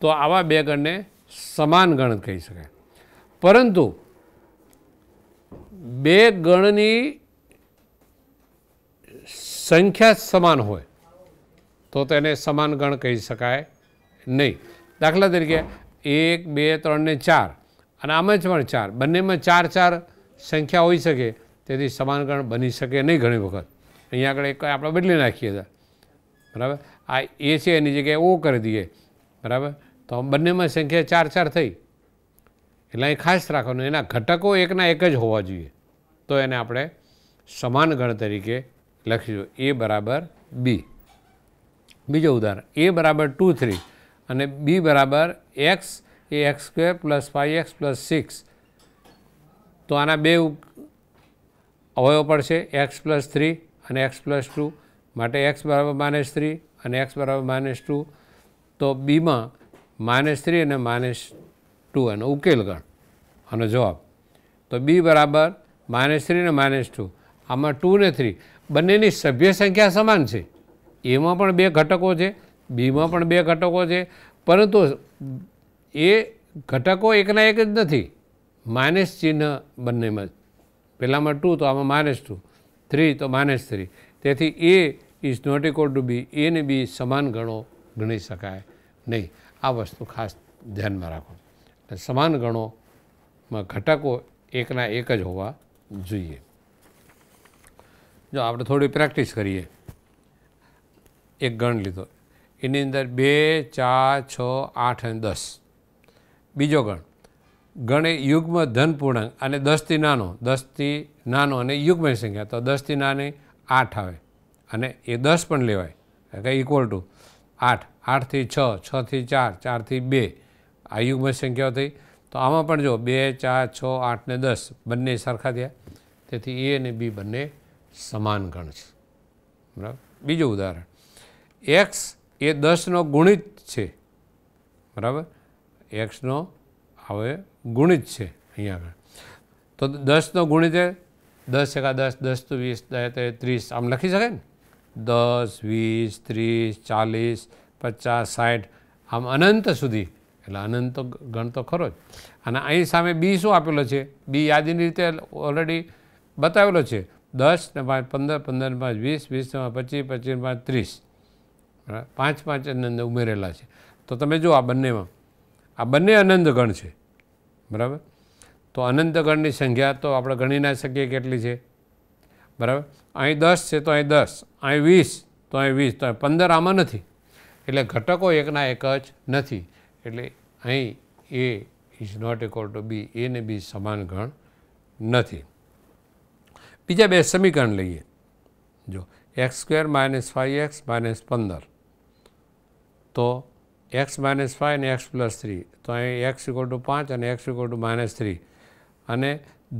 તો આવા બે ગણને સમાન ગણ કહી શકાય પરંતુ બે ગણની સંખ્યા સમાન હોય તો તેને સમાન ગણ કહી શકાય નહીં દાખલા તરીકે એક બે ત્રણ ને ચાર અને આમાં જ પણ ચાર બંનેમાં ચાર ચાર સંખ્યા હોઈ શકે તેથી સમાન ગણ બની શકે નહીં ઘણી વખત અહીંયા આગળ એક આપણે બદલી નાખીએ બરાબર આ એ છે એની જગ્યાએ ઓ કરી દઈએ બરાબર તો બંનેમાં સંખ્યા ચાર ચાર થઈ એટલે અહીં ખાસ રાખવાનું એના ઘટકો એકના એક જ હોવા જોઈએ તો એને આપણે સમાન ગણ તરીકે લખીશું એ બરાબર બી બીજો ઉદાહરણ એ બરાબર ટુ થ્રી અને બી બરાબર એક્સ એ x square plus five x plus six તો આના બે અવયવ પડશે એક્સ પ્લસ થ્રી અને એક્સ પ્લસ ટુ માટે એક્સ બરાબર માઇનસ થ્રી અને એક્સ બરાબર માઇનસ ટુ તો બીમાં માઇનસ થ્રી અને માઇનસ ટુ એનો ઉકેલ ગણ આનો જવાબ તો બી બરાબર માઇનસ થ્રી અને માઇનસ ટુ આમાં ટુ ને થ્રી બંનેની સભ્ય સંખ્યા સમાન છે એમાં પણ બે ઘટકો છે બીમાં પણ બે ઘટકો છે પરંતુ એ ઘટકો એકના એક જ નથી માઇનસ ચિહ્ન બંનેમાં પહેલાંમાં ટુ તો આમાં માઇનસ ટુ થ્રી તો માઇનસ થ્રી તેથી A is not equal to B એને બી સમાન ગણો ગણી શકાય નહીં આ વસ્તુ ખાસ ધ્યાનમાં રાખો સમાન ગણોમાં ઘટકો એકના એક જ હોવા જોઈએ જો આપણે થોડી પ્રેક્ટિસ કરીએ એક ગણ લીધો એની અંદર બે ચાર છ આઠ અને દસ બીજો ગણ ગણ એ યુગ્મ ધન પૂર્ણાંક અને દસથી નાનો દસથી નાનો અને યુગ્મ સંખ્યા તો દસથી નાની આઠ આવે અને એ દસ પણ લેવાય કે ઇક્વલ ટુ 8 8 થી 6 6 થી 4 4 થી 2 આયુગમ સંખ્યાઓ થઈ તો આમાં પણ જો 2 4 6 8 ને 10 બन्ने સરખા તે તેથી a અને b બन्ने સમાન ગણ છે બરાબર બીજો ઉદાહરણ x એ 10 નો ગુણિત છે બરાબર x નો આવે ગુણિત છે અહીંયા તો 10 નો ગુણિત 10 * 10 10 * 2 20 10 * 3 30 આમ લખી શકાય દસ વીસ ત્રીસ ચાલીસ પચાસ સાઠ આમ અનંત સુધી એટલે અનંત ગણ તો ખરો જ અને અહીં સામે બી શું આપેલો છે બી યાદીની રીતે ઓલરેડી બતાવેલો છે દસ ને પાંચ પંદર પંદર પાંચ વીસ વીસમાં પચીસ પચીસ પાંચ ત્રીસ પાંચ પાંચ અનંત ઉમેરેલા છે તો તમે જુઓ આ બંનેમાં આ બંને અનંત ગણ છે બરાબર તો અનંત ગણની સંખ્યા તો આપણે ગણી ના શકીએ કેટલી છે બરાબર અહીં દસ છે તો અહીં દસ અહીં વીસ તો અહીં વીસ તો અહીં પંદર આમાં નથી એટલે ઘટકો એકના એક જ નથી એટલે અહીં A is not equal to B A ને બી સમાન ગણ નથી બીજા બે સમીકરણ લઈએ જો x square minus five x minus પંદર તો એક્સ માઇનસ ફાઇવ અને એક્સ પ્લસ થ્રી તો અહીં એક્સ ઇક્વલ ટુ પાંચ અને x equal to minus three અને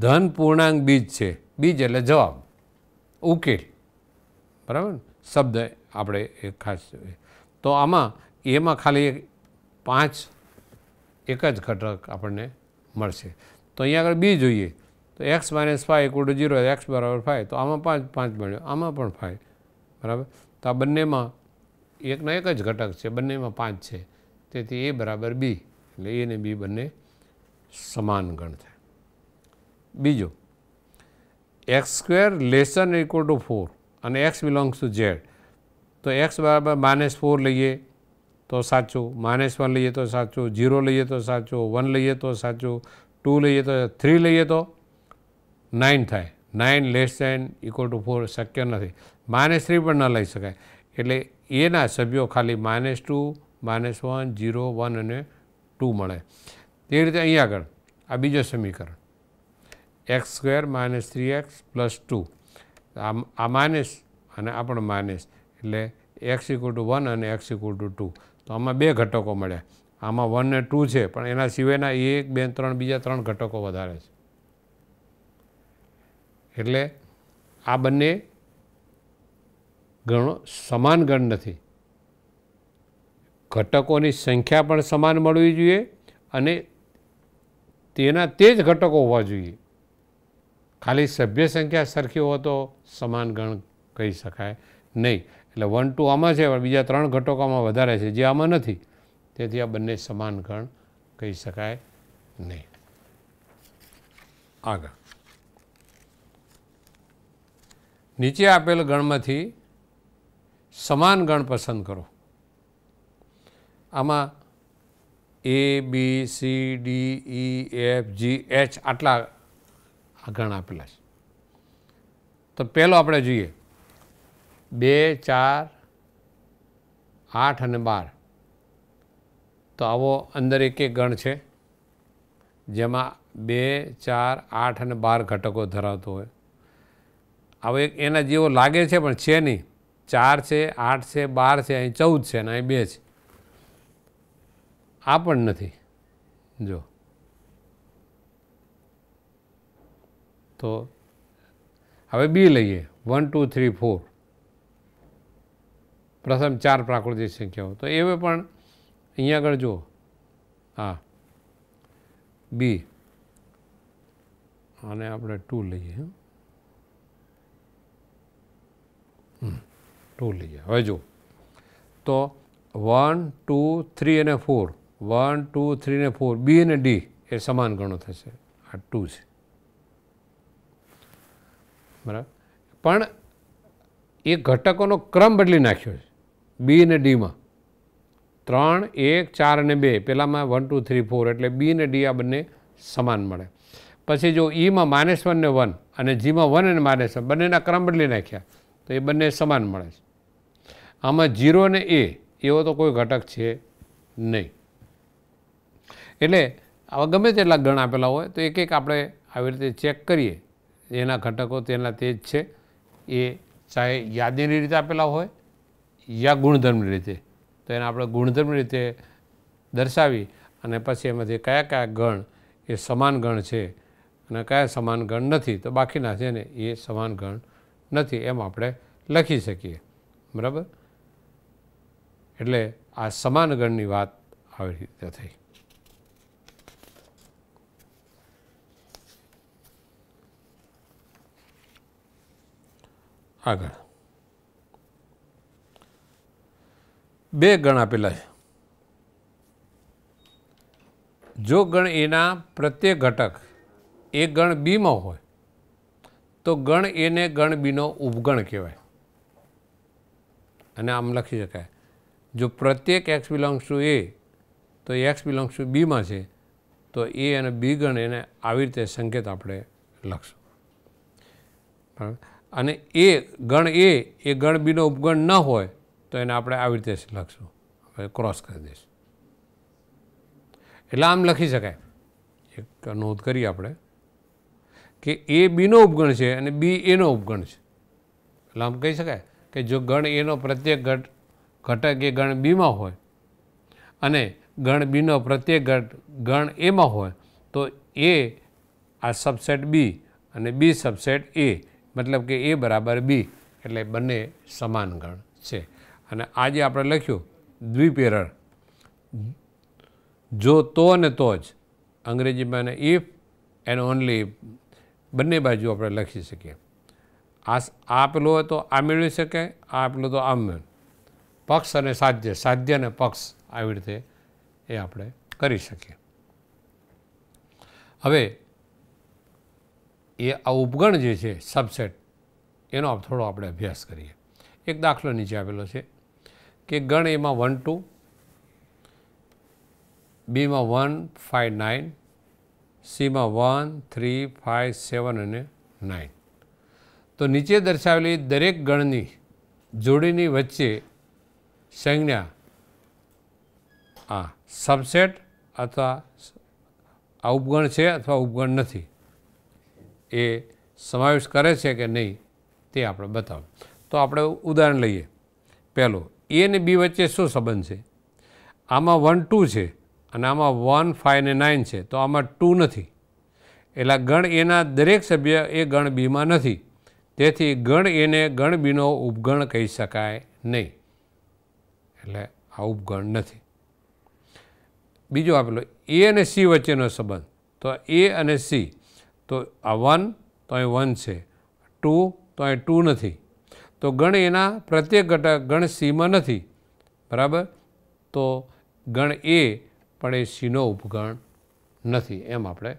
ધન પૂર્ણાંક બીજ છે બીજ એટલે જવાબ ઉકેલ બરાબર શબ્દ આપણે એ ખાસ તો આમાં એમાં ખાલી પાંચ એક જ ઘટક આપણને મળશે તો અહીંયા આગળ બી જોઈએ તો x minus five equal to zero x બરાબર ફાઇવ તો આમાં પાંચ પાંચ મળ્યો આમાં પણ ફાઇવ બરાબર તો આ બંનેમાં એકનો એક જ ઘટક છે બંનેમાં પાંચ છે તેથી એ બરાબર બી એટલે એ ને બી બંને સમાન ગણ થાય બીજું x square less than equal to four અને એક્સ બિલોંગ્સ ટુ ઝેડ તો એક્સ બરાબર માઇનસ ફોર લઈએ તો સાચું માઇનસ વન લઈએ તો સાચું ઝીરો લઈએ તો સાચું વન લઈએ તો સાચું ટુ લઈએ તો થ્રી લઈએ તો નાઇન થાય nine less than equal to four શક્ય નથી માઇનસ થ્રી પણ ન લઈ શકાય એટલે એના સભ્યો ખાલી minus two minus one zero one અને ટુ મળે તે રીતે અહીં આગળ આ બીજો સમીકરણ x square minus three x plus two આ માઇનસ અને આ પણ માઇનસ એટલે એક્સ ઇક્વલ ટુ વન અને એક્સ ઇક્વલ ટુ ટુ તો આમાં બે ઘટકો મળ્યા આમાં વન ને ટુ છે પણ એના સિવાયના એક બે ત્રણ બીજા ત્રણ ઘટકો વધારે છે એટલે આ બંને ગણો સમાન ગણ નથી ઘટકોની સંખ્યા પણ સમાન મળવી જોઈએ અને તેના તે જ ઘટકો હોવા જોઈએ ખાલી સભ્ય સંખ્યા સરખી હોય તો સમાન ગણ કહી શકાય નહીં એટલે વન ટુ આમાં છે પણ બીજા ત્રણ ઘટકોમાં વધારે છે જે આમાં નથી તેથી આ બંને સમાન ગણ કહી શકાય નહીં આગળ નીચે આપેલ ગણમાંથી સમાન ગણ પસંદ કરો આમાં A B C D E F G H આટલા આગળ આપેલા છે તો પહેલો આપણે જોઈએ બે ચાર આઠ અને બાર તો આવો અંદર એક એક ગણ છે જેમાં બે ચાર આઠ અને બાર ઘટકો ધરાવતો હોય એક એના જેવો લાગે છે પણ છે નહીં ચાર છે આઠ છે બાર છે અહીં ચૌદ છે અને અહીં બે છે આ પણ નથી જો તો હવે બી લઈએ વન ટુ થ્રી ફોર પ્રથમ ચાર પ્રાકૃતિક સંખ્યાઓ તો એવે પણ અહીંયા આગળ જુઓ હા બી અને આપણે ટુ લઈએ ટુ લઈએ હવે જુઓ તો વન ટુ થ્રી અને ફોર વન ટુ થ્રી અને ફોર બી અને ડી એ સમાન ગણો થશે આ ટુ છે બરાબર પણ એ ઘટકોનો ક્રમ બદલી નાખ્યો છે બી અને ડીમાં ત્રણ એક ચાર અને બે પેલામાં વન ટુ થ્રી ફોર એટલે બી અને ડી આ બંને સમાન મળે પછી જો ઈમાં માઇનસ વન ને વન અને જીમાં વન અને માઇનસ વન બંનેના ક્રમ બદલી નાખ્યા તો એ બંને સમાન મળે છે આમાં જીરો અને એ એવો તો કોઈ ઘટક છે નહીં એટલે આવા ગમે તેટલા ગણ આપેલા હોય તો એક એક આપણે આવી રીતે ચેક કરીએ એના ઘટકો તેના તેજ છે એ ચાહે યાદીની રીતે આપેલા હોય યા ગુણધર્મની રીતે તો એને આપણે ગુણધર્મની રીતે દર્શાવી અને પછી એમાંથી કયા કયા ગણ એ સમાન ગણ છે અને કયા સમાન ગણ નથી તો બાકીના છે ને એ સમાન ગણ નથી એમ આપણે લખી શકીએ બરાબર એટલે આ સમાન ગણની વાત આવી રીતે થઈ આગળ બે ગણ આપેલા છે જો ગણ એના પ્રત્યેક ઘટક એ ગણ બીમાં હોય તો ગણ એને ગણ બીનો ઉપગણ કહેવાય અને આમ લખી શકાય જો પ્રત્યેક એક્સ બિલોંગ્સ ટુ એ તો એક્સ બિલોંગ્સ ટુ બીમાં છે તો એ અને બી ગણ એને આવી રીતે સંકેત આપણે લખશું બરાબર અને એ ગણ એ એ ગણ બીનો ઉપગણ ન હોય તો એને આપણે આવી રીતે લખશું હવે ક્રોસ કરી દઈશું એટલે આમ લખી શકાય એક નોંધ કરીએ આપણે કે એ બીનો ઉપગણ છે અને બી એનો ઉપગણ છે એટલે આમ કહી શકાય કે જો ગણ એનો પ્રત્યેક ઘટ ઘટક એ ગણ બીમાં હોય અને ગણ બીનો પ્રત્યેક ઘટ ગણ એમાં હોય તો એ આ સબસેટ બી અને બી સબસેટ એ મતલબ કે એ બરાબર બી એટલે બંને સમાન ગણ છે અને આજે આપણે લખ્યું દ્વિપેરણ જો તો અને તો જ અંગ્રેજીમાં એને ઇફ એન્ડ ઓનલી બંને બાજુ આપણે લખી શકીએ આ આ પેલું હોય તો આ મેળવી શકે આ પેલું તો આમ પક્ષ અને સાધ્ય સાધ્ય અને પક્ષ આવી રીતે એ આપણે કરી શકીએ હવે એ આ ઉપગણ જે છે સબસેટ એનો થોડો આપણે અભ્યાસ કરીએ એક દાખલો નીચે આવેલો છે કે ગણ એમાં વન ટુ બીમાં વન ફાઇવ નાઇન સીમાં વન થ્રી ફાઇવ સેવન અને નાઇન તો નીચે દર્શાવેલી દરેક ગણની જોડીની વચ્ચે સંજ્ઞા આ સબસેટ અથવા આ ઉપગણ છે અથવા ઉપગણ નથી એ સમાવેશ કરે છે કે નહીં તે આપણે બતાવું તો આપણે ઉદાહરણ લઈએ પહેલું એ અને બી વચ્ચે શું સંબંધ છે આમાં વન ટુ છે અને આમાં વન ફાઇવ અને નાઇન છે તો આમાં ટુ નથી એટલે ગણ એના દરેક સભ્ય એ ગણ બીમાં નથી તેથી ગણ એને ગણ બીનો ઉપગણ કહી શકાય નહીં એટલે આ ઉપગણ નથી બીજો આપેલો એ અને સી વચ્ચેનો સંબંધ તો એ અને સી તો આ વન તો અહીં વન છે ટુ તો અહીં ટુ નથી તો ગણ એના પ્રત્યેક ઘટક ગણ સીમાં નથી બરાબર તો ગણ એ પણ એ સીનો ઉપગણ નથી એમ આપણે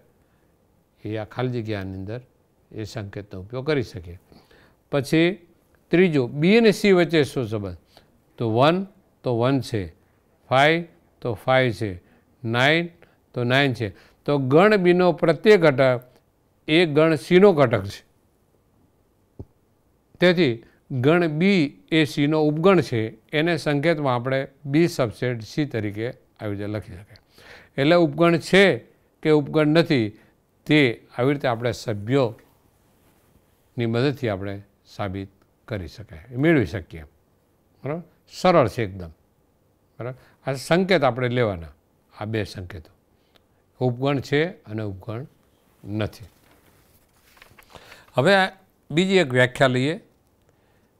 એ આ ખાલી જગ્યાની અંદર એ સંકેતનો ઉપયોગ કરી શકીએ પછી ત્રીજો બી અને સી વચ્ચે શું સંબંધ તો વન તો વન છે ફાઇવ તો ફાઇવ છે નાઇન તો નાઇન છે તો ગણ બીનો પ્રત્યેક ઘટક એ ગણ સીનો ઘટક છે તેથી ગણ બી એ સીનો ઉપગણ છે એને સંકેતમાં આપણે બી સબસેટ સી તરીકે આવી રીતે લખી શકાય એટલે ઉપગણ છે કે ઉપગણ નથી તે આવી રીતે આપણે સભ્યોની મદદથી આપણે સાબિત કરી શકાય મેળવી શકીએ બરાબર સરળ છે એકદમ બરાબર આ સંકેત આપણે લેવાના આ બે સંકેતો ઉપગણ છે અને ઉપગણ નથી હવે બીજી એક વ્યાખ્યા લઈએ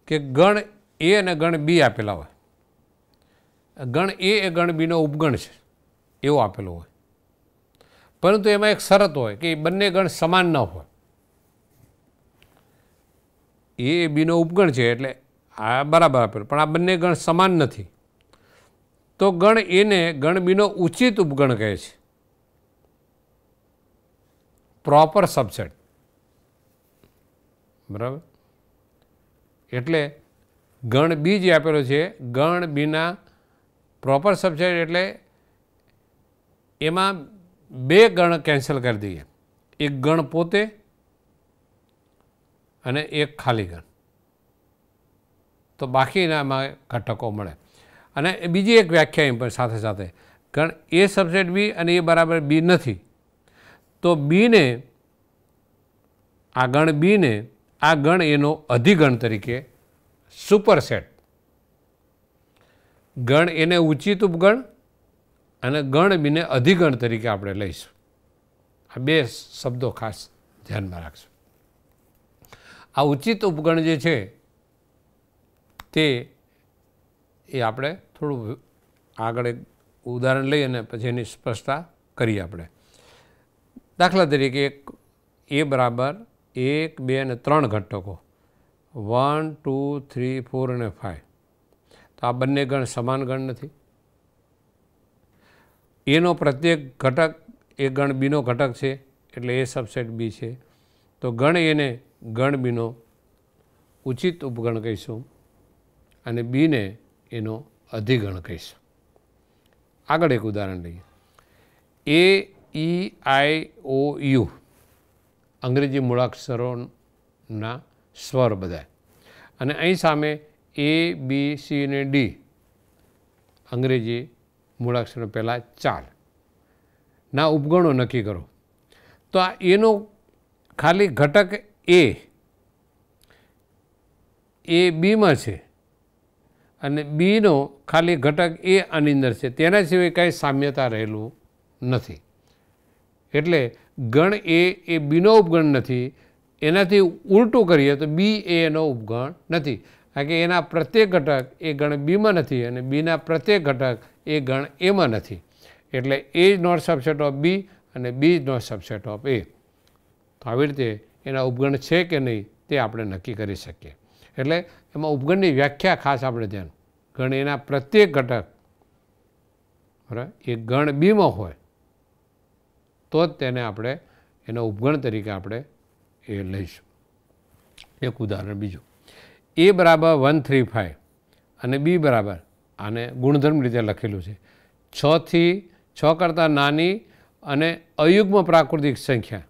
કે ગણ એ અને ગણ બી આપેલા હોય ગણ એ એ ગણ બીનો ઉપગણ છે એવો આપેલો હોય પરંતુ એમાં એક શરત હોય કે એ બંને ગણ સમાન ન હોય એ એ બીનો ઉપગણ છે એટલે આ બરાબર આપેલો પણ આ બંને ગણ સમાન નથી તો ગણ એને ગણ બીનો ઉચિત ઉપગણ કહે છે પ્રોપર સબસેટ બરાબર એટલે ગણ બી જે આપેલો છે ગણ બીના પ્રોપર સબ્જેક્ટ એટલે એમાં બે ગણ કેન્સલ કરી દઈએ એક ગણ પોતે અને એક ખાલી ગણ તો બાકીના એમાં ઘટકો મળે અને બીજી એક વ્યાખ્યા એમ પણ સાથે સાથે ગણ એ સબ્જેક્ટ બી અને એ બરાબર બી નથી તો બીને આ ગણ બીને આ ગણ એનો અધિગણ તરીકે સુપરસેટ ગણ એને ઉચિત ઉપગણ અને ગણ બીને અધિગણ તરીકે આપણે લઈશું આ બે શબ્દો ખાસ ધ્યાનમાં રાખશું આ ઉચિત ઉપગણ જે છે તે એ આપણે થોડું આગળ એક ઉદાહરણ લઈ અને પછી એની સ્પષ્ટતા કરીએ આપણે દાખલા તરીકે એક એ બરાબર એક બે અને ત્રણ ઘટકો વન ટુ થ્રી ફોર અને ફાઇવ તો આ બંને ગણ સમાન ગણ નથી એનો પ્રત્યેક ઘટક એ ગણ બીનો ઘટક છે એટલે એ સબસેટ બી છે તો ગણ એને ગણ બીનો ઉચિત ઉપગણ કહીશું અને બીને એનો અધિગણ કહીશું આગળ એક ઉદાહરણ લઈએ એ ઈ આઈ ઓ યુ અંગ્રેજી મૂળાક્ષરોના સ્વર બધા અને અહીં સામે એ બી સી અને ડી અંગ્રેજી મૂળાક્ષરો પહેલાં ચાર ના ઉપગણો નક્કી કરો તો આ એનો ખાલી ઘટક એ એ બીમાં છે અને બીનો ખાલી ઘટક એ આની અંદર છે તેના સિવાય કાંઈ સામ્યતા રહેલું નથી એટલે ગણ એ એ બીનો ઉપગણ નથી એનાથી ઉલટું કરીએ તો બી એ એનો ઉપગણ નથી કારણ કે એના પ્રત્યેક ઘટક એ ગણ બીમાં નથી અને બીના પ્રત્યેક ઘટક એ ગણ એમાં નથી એટલે એ જ નોટ સબસેટ ઓફ બી અને બી જ નોટ સબસેટ ઓફ એ તો આવી રીતે એના ઉપગણ છે કે નહીં તે આપણે નક્કી કરી શકીએ એટલે એમાં ઉપગણની વ્યાખ્યા ખાસ આપણે ધ્યાન ગણ એના પ્રત્યેક ઘટક બરાબર એ ગણ બીમાં હોય તો જ તેને આપણે એનો ઉપગણ તરીકે આપણે એ લઈશું એક ઉદાહરણ બીજું એ બરાબર વન થ્રી ફાઇવ અને બી બરાબર આને ગુણધર્મ રીતે લખેલું છે છથી છ કરતાં નાની અને અયુગ્મ પ્રાકૃતિક સંખ્યા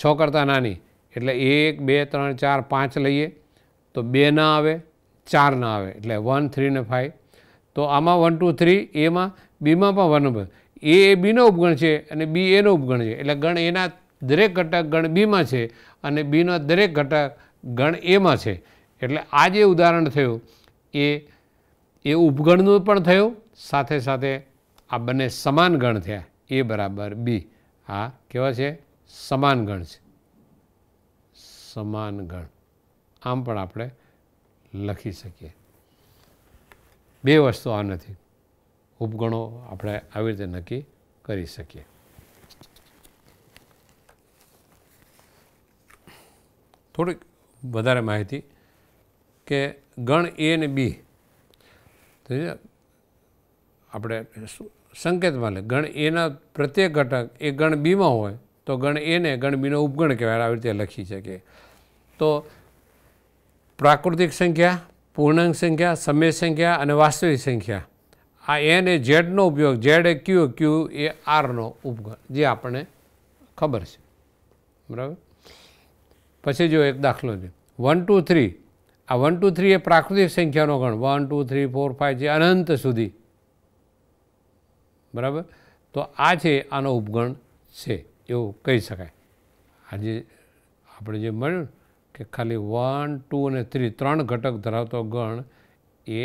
છ કરતાં નાની એટલે એક બે ત્રણ ચાર પાંચ લઈએ તો બે ના આવે ચાર ના આવે એટલે વન થ્રી ને ફાઇવ તો આમાં વન ટુ થ્રી એમાં બીમાં પણ વન એ એ બીનો ઉપગણ છે અને બી એનો ઉપગણ છે એટલે ગણ એના દરેક ઘટક ગણ બીમાં છે અને બીનો દરેક ઘટક ગણ એમાં છે એટલે આ જે ઉદાહરણ થયું એ એ ઉપગણનું પણ થયું સાથે સાથે આ બંને સમાન ગણ થયા એ બરાબર બી આ કેવા છે સમાન ગણ છે સમાન ગણ આમ પણ આપણે લખી શકીએ બે વસ્તુ આ નથી ઉપગણો આપણે આવી રીતે નક્કી કરી શકીએ થોડીક વધારે માહિતી કે ગણ એ અને બી આપણે સંકેતમાં લે ગણ એના પ્રત્યેક ઘટક એ ગણ બીમાં હોય તો ગણ એને ગણ બીનો ઉપગણ કહેવાય આવી રીતે લખી શકીએ તો પ્રાકૃતિક સંખ્યા પૂર્ણાંક સંખ્યા સમય સંખ્યા અને વાસ્તવિક સંખ્યા આ એન એ ઝેડનો ઉપયોગ ઝેડ એ ક્યુ ક્યુ એ આરનો ઉપગણ જે આપણને ખબર છે બરાબર પછી જો એક દાખલો છે વન ટુ થ્રી આ વન ટુ થ્રી એ પ્રાકૃતિક સંખ્યાનો ગણ one two three four five છે અનંત સુધી બરાબર તો આ છે આનો ઉપગણ છે એવું કહી શકાય આજે આપણે જે મળ્યું કે ખાલી વન ટુ અને થ્રી ત્રણ ઘટક ધરાવતો ગણ એ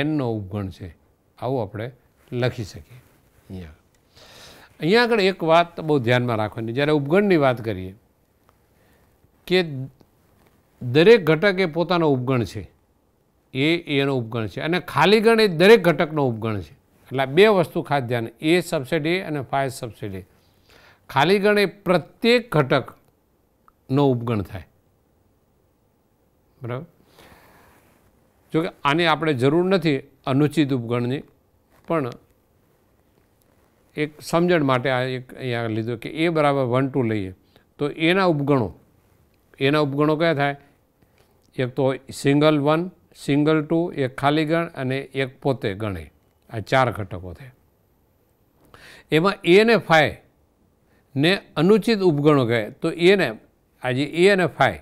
એનનો ઉપગણ છે આવું આપણે લખી શકીએ અહીંયા અહીંયા આગળ એક વાત બહુ ધ્યાનમાં રાખવાની જ્યારે ઉપગણની વાત કરીએ કે દરેક ઘટક એ પોતાનો ઉપગણ છે એ એનો ઉપગણ છે અને ખાલી ગણ એ દરેક ઘટકનો ઉપગણ છે એટલે બે વસ્તુ ખાસ ધ્યાન એ સબસિડી અને ફાય સબસિડી ખાલી ગણ એ પ્રત્યેક ઘટકનો ઉપગણ થાય બરાબર જોકે આની આપણે જરૂર નથી અનુચિત ઉપગણની પણ એક સમજણ માટે આ એક અહીંયા લીધો કે એ બરાબર વન ટુ લઈએ તો એના ઉપગણો એના ઉપગણો કયા થાય એક તો સિંગલ વન સિંગલ ટુ એક ખાલી ગણ અને એક પોતે ગણે આ ચાર ઘટકો થાય એમાં એ ને ફાય ને અનુચિત ઉપગણો કહે તો એને આજે એ અને ફાય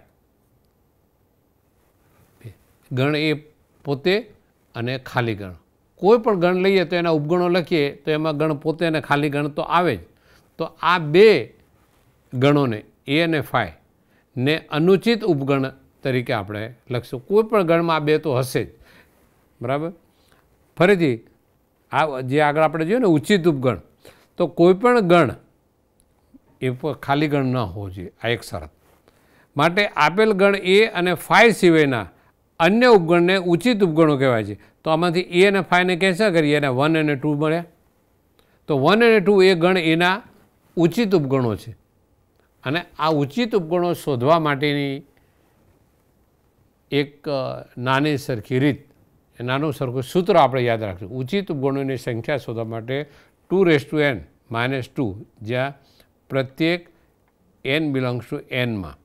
ગણ એ પોતે અને ખાલી ગણ કોઈ પણ ગણ લઈએ તો એના ઉપગણો લખીએ તો એમાં ગણ પોતે અને ખાલી ગણ તો આવે જ તો આ બે ગણોને એ અને ફાય ને અનુચિત ઉપગણ તરીકે આપણે લખશું કોઈ પણ ગણમાં આ બે તો હશે જ બરાબર ફરીથી આ જે આગળ આપણે જોઈએ ને ઉચિત ઉપગણ તો કોઈ પણ ગણ એ ખાલી ગણ ન હોવો જોઈએ આ એક શરત માટે આપેલ ગણ એ અને ફાય સિવાયના અન્ય ઉપગણને ઉચિત ઉપગણો કહેવાય છે તો આમાંથી એ અને ફાઇવને કેન્સલ કરીએ અને વન અને ટુ મળ્યા તો વન અને ટુ એ ગણ એના ઉચિત ઉપગણો છે અને આ ઉચિત ઉપગણો શોધવા માટેની એક નાની સરખી રીત નાનું સરખું સૂત્ર આપણે યાદ રાખશું ઉચિત ઉપગણોની સંખ્યા શોધવા માટે two raise to n minus two જ્યાં પ્રત્યેક એન બિલોંગ્સ ટુ એનમાં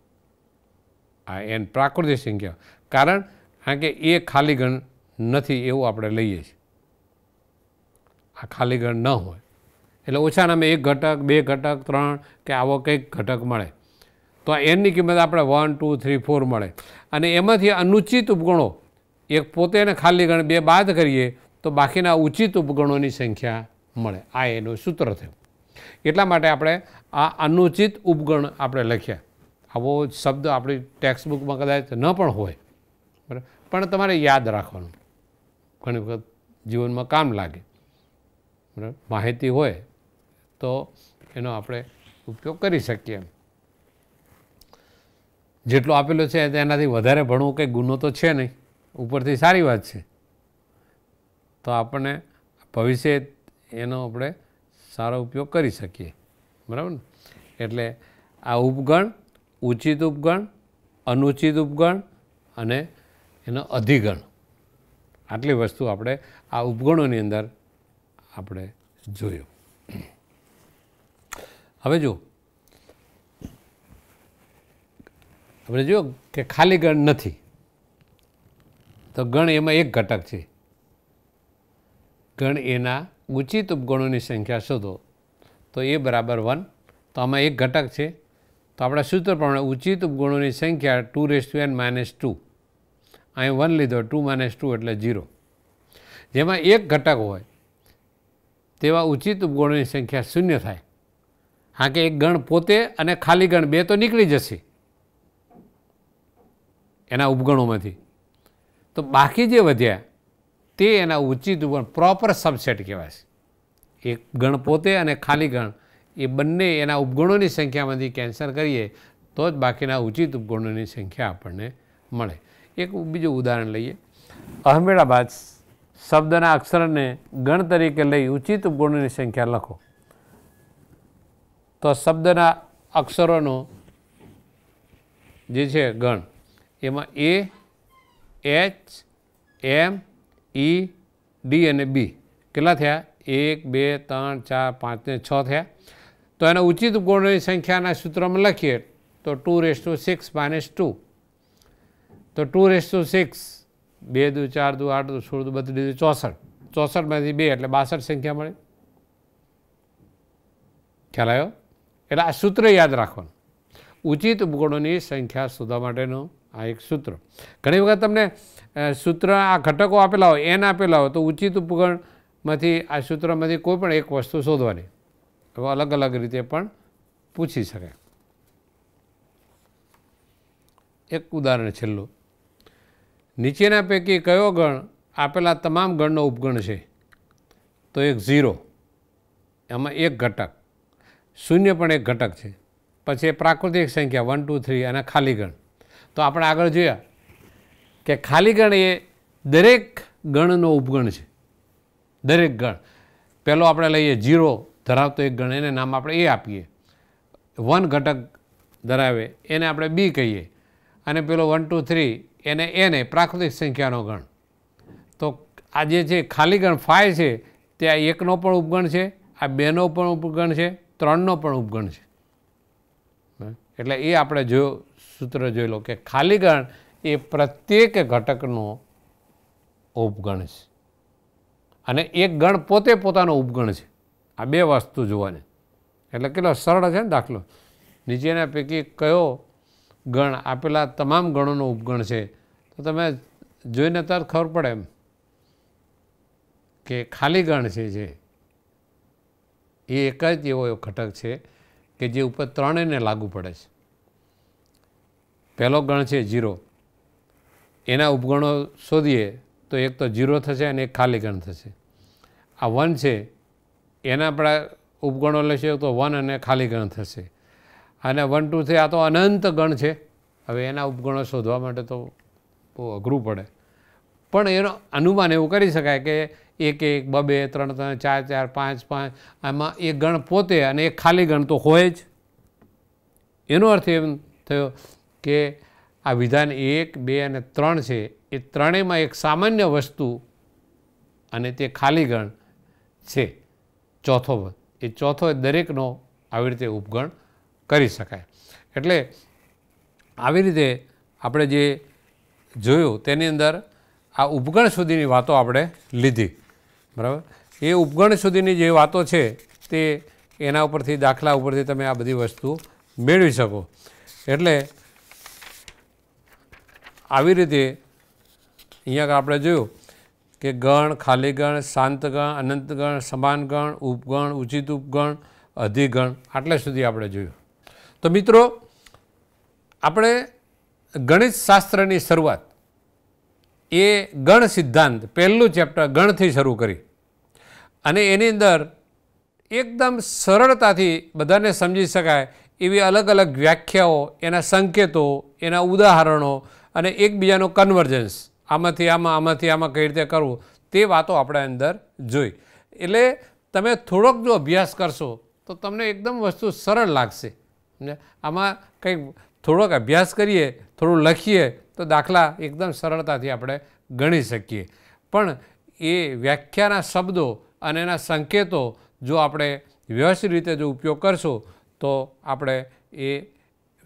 આ એન પ્રાકૃતિક સંખ્યા કારણ કારણ કે એ ખાલી ગણ નથી એવું આપણે લઈએ છીએ આ ખાલી ગણ ન હોય એટલે ઓછાના એક ઘટક બે ઘટક ત્રણ કે આવો કંઈક ઘટક મળે તો એની કિંમત આપણે વન ટુ થ્રી ફોર મળે અને એમાંથી અનુચિત ઉપગણો એક પોતે ને ખાલી ગણ બે બાદ કરીએ તો બાકીના ઉચિત ઉપગણોની સંખ્યા મળે આ એનું સૂત્ર થયું એટલા માટે આપણે આ અનુચિત ઉપગણ આપણે લખ્યા આવો શબ્દ આપણી ટેક્સ્ટ બુકમાં કદાચ ન પણ હોય બરાબર પણ તમારે યાદ રાખવાનું ઘણી વખત જીવનમાં કામ લાગે બરાબર માહિતી હોય તો એનો આપણે ઉપયોગ કરી શકીએ જેટલું આપેલું છે એનાથી વધારે ભણવું કંઈ ગુનો તો છે નહીં ઉપરથી સારી વાત છે તો આપણને ભવિષ્ય એનો આપણે સારો ઉપયોગ કરી શકીએ બરાબર ને એટલે આ ઉપગણ ઉચિત ઉપગણ અનુચિત ઉપગણ અને એનો અધિગણ આટલી વસ્તુ આપણે આ ઉપગણોની અંદર આપણે જોયું હવે જુઓ આપણે જુઓ કે ખાલી ગણ નથી તો ગણ એમાં એક ઘટક છે ગણ એના ઉચિત ઉપગણોની સંખ્યા શોધો તો એ બરાબર વન તો આમાં એક ઘટક છે તો આપણા સૂત્ર પ્રમાણે ઉચિત ઉપગુણોની સંખ્યા two raise to n minus two અહીં વન લીધો ટુ માઇનસ ટુ એટલે ઝીરો જેમાં એક ઘટક હોય તેવા ઉચિત ઉપગણોની સંખ્યા શૂન્ય થાય હા કે એક ગણ પોતે અને ખાલી ગણ બે તો નીકળી જશે એના ઉપગણોમાંથી તો બાકી જે વધ્યા તે એના ઉચિત ઉપગણ પ્રોપર સબસેટ કહેવાશે એક ગણ પોતે અને ખાલી ગણ એ બંને એના ઉપગણોની સંખ્યામાંથી કેન્સલ કરીએ તો જ બાકીના ઉચિત ઉપગુણોની સંખ્યા આપણને મળે એક બીજું ઉદાહરણ લઈએ અહમેદાબાદ શબ્દના અક્ષરને ગણ તરીકે લઈ ઉચિત ગુણની સંખ્યા લખો તો શબ્દના અક્ષરોનો જે છે ગણ એમાં એ એચ એમ ઈ ડી અને બી કેટલા થયા એક બે ત્રણ ચાર પાંચ ને છ થયા તો એના ઉચિત ગુણની સંખ્યાના સૂત્રમાં લખીએ તો two raise to six minus two તો ટુ રેસ ટુ સિક્સ બે દુ ચાર દુ આઠ દુ સોળ દુ બત્રીસ ચોસઠ ચોસઠમાંથી બે એટલે બાસઠ સંખ્યા મળે ખ્યાલ આવ્યો એટલે આ સૂત્ર યાદ રાખવાનું ઉચિત ગુણોની સંખ્યા શોધવા માટેનું આ એક સૂત્ર ઘણી વખત તમને સૂત્ર આ ઘટકો આપેલા હોય એન આપેલા હોય તો ઉચિત ઉપગણમાંથી આ સૂત્રમાંથી કોઈ પણ એક વસ્તુ શોધવાની હવે અલગ અલગ રીતે પણ પૂછી શકાય એક ઉદાહરણ છેલ્લું નીચેના પૈકી કયો ગણ આપેલા તમામ ગણનો ઉપગણ છે તો એક ઝીરો એમાં એક ઘટક શૂન્ય પણ એક ઘટક છે પછી પ્રાકૃતિક સંખ્યા વન ટુ થ્રી અને ખાલી ગણ તો આપણે આગળ જોયા કે ખાલી ગણ એ દરેક ગણનો ઉપગણ છે દરેક ગણ પહેલો આપણે લઈએ ઝીરો ધરાવતો એક ગણ એને નામ આપણે એ આપીએ વન ઘટક ધરાવે એને આપણે બી કહીએ અને પેલો વન ટુ થ્રી એને એને પ્રાકૃતિક સંખ્યાનો ગણ તો આજે જે ખાલી ગણ ફાય છે તે આ એકનો પણ ઉપગણ છે આ બેનો પણ ઉપગણ છે ત્રણનો પણ ઉપગણ છે એટલે એ આપણે જો સૂત્ર જોઈ લો કે ખાલી ગણ એ પ્રત્યેક ઘટકનો ઉપગણ છે અને એક ગણ પોતે પોતાનો ઉપગણ છે આ બે વસ્તુ જોવાની એટલે કેટલો સરળ છે ને દાખલો નીચેના પૈકી કયો ગણ આપેલા તમામ ગણોનો ઉપગણ છે તો તમે જોઈને તરત ખબર પડે એમ કે ખાલી ગણ છે જે એ એક જ એવો એવો ઘટક છે કે જે ઉપર ત્રણેયને લાગુ પડે છે પહેલો ગણ છે જીરો એના ઉપગણો શોધીએ તો એક તો જીરો થશે અને એક ખાલી ગણ થશે આ વન છે એના આપણા ઉપગણો લેશે તો વન અને ખાલી ગણ થશે અને વન ટુ છે આ તો અનંત ગણ છે હવે એના ઉપગણો શોધવા માટે તો બહુ અઘરું પડે પણ એનો અનુમાન એવું કરી શકાય કે એક એક બે ત્રણ ત્રણ ચાર ચાર પાંચ પાંચ આમાં એક ગણ પોતે અને એક ખાલી ગણ તો હોય જ એનો અર્થ એમ થયો કે આ વિધાન એક બે અને ત્રણ છે એ ત્રણેયમાં એક સામાન્ય વસ્તુ અને તે ખાલી ગણ છે ચોથો એ ચોથો દરેકનો આવી રીતે ઉપગણ કરી શકાય એટલે આવી રીતે આપણે જે જોયું તેની અંદર આ ઉપગણ સુધીની વાતો આપણે લીધી બરાબર એ ઉપગણ સુધીની જે વાતો છે તે એના ઉપરથી દાખલા ઉપરથી તમે આ બધી વસ્તુ મેળવી શકો એટલે આવી રીતે અહીંયા આપણે જોયું કે ગણ ખાલી ગણ શાંત ગણ અનંત ગણ સમાન ગણ ઉપગણ ઉચિત ઉપગણ અધિગણ આટલે સુધી આપણે જોયું તો મિત્રો આપણે ગણિત શાસ્ત્રની શરૂઆત એ ગણ સિદ્ધાંત પહેલું ચેપ્ટર ગણથી શરૂ કરી અને એની અંદર એકદમ સરળતાથી બધાને સમજી શકાય એવી અલગ અલગ વ્યાખ્યાઓ એના સંકેતો એના ઉદાહરણો અને એકબીજાનો કન્વર્જન્સ આમાંથી આમાં આમાંથી આમાં કઈ રીતે કરવું તે વાતો આપણા અંદર જોઈ એટલે તમે થોડોક જો અભ્યાસ કરશો તો તમને એકદમ વસ્તુ સરળ લાગશે આમાં કંઈક થોડોક અભ્યાસ કરીએ થોડું લખીએ તો દાખલા એકદમ સરળતાથી આપણે ગણી શકીએ પણ એ વ્યાખ્યાના શબ્દો અને એના સંકેતો જો આપણે વ્યવસ્થિત રીતે જો ઉપયોગ કરશું તો આપણે એ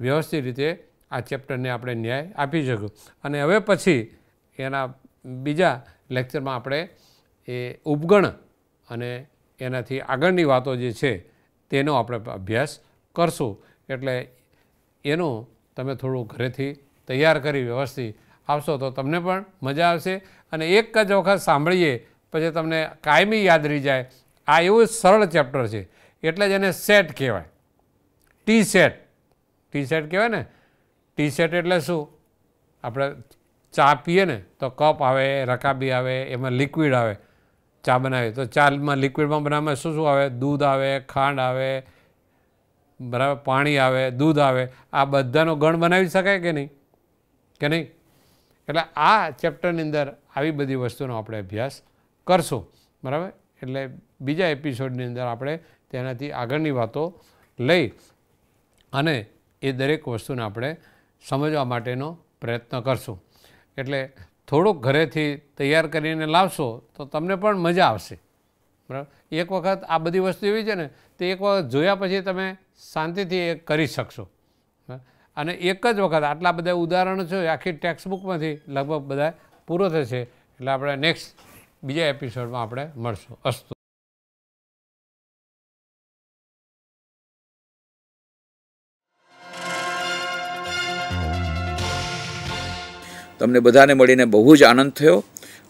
વ્યવસ્થિત રીતે આ ચેપ્ટરને આપણે ન્યાય આપી શકું અને હવે પછી એના બીજા લેક્ચરમાં આપણે એ ઉપગણ અને એનાથી આગળની વાતો જે છે તેનો આપણે અભ્યાસ કરશું એટલે એનું તમે થોડું ઘરેથી તૈયાર કરી વ્યવસ્થિત આવશો તો તમને પણ મજા આવશે અને એક જ વખત સાંભળીએ પછી તમને કાયમી યાદ રહી જાય આ એવું સરળ ચેપ્ટર છે એટલે જ એને સેટ કહેવાય ટી સેટ ટી સેટ કહેવાય ને ટી સેટ એટલે શું આપણે ચા પીએ ને તો કપ આવે રકાબી આવે એમાં લિક્વિડ આવે ચા બનાવીએ તો ચામાં લિક્વિડમાં બનાવવામાં શું શું આવે દૂધ આવે ખાંડ આવે બરાબર પાણી આવે દૂધ આવે આ બધાનો ગણ બનાવી શકાય કે નહીં કે નહીં એટલે આ ચેપ્ટરની અંદર આવી બધી વસ્તુનો આપણે અભ્યાસ કરશું બરાબર એટલે બીજા એપિસોડની અંદર આપણે તેનાથી આગળની વાતો લઈ અને એ દરેક વસ્તુને આપણે સમજવા માટેનો પ્રયત્ન કરશું એટલે થોડુંક ઘરેથી તૈયાર કરીને લાવશો તો તમને પણ મજા આવશે બરાબર એક વખત આ બધી વસ્તુ એવી છે ને તે એક વખત જોયા પછી તમે શાંતિથી એ કરી શકશો અને એક જ વખત આટલા બધા ઉદાહરણો છે આખી ટેક્સ્ટબુકમાંથી લગભગ બધા પૂરો થશે એટલે આપણે નેક્સ્ટ બીજા એપિસોડમાં આપણે મળશું અસ્તુ તમને બધાને મળીને બહુ જ આનંદ થયો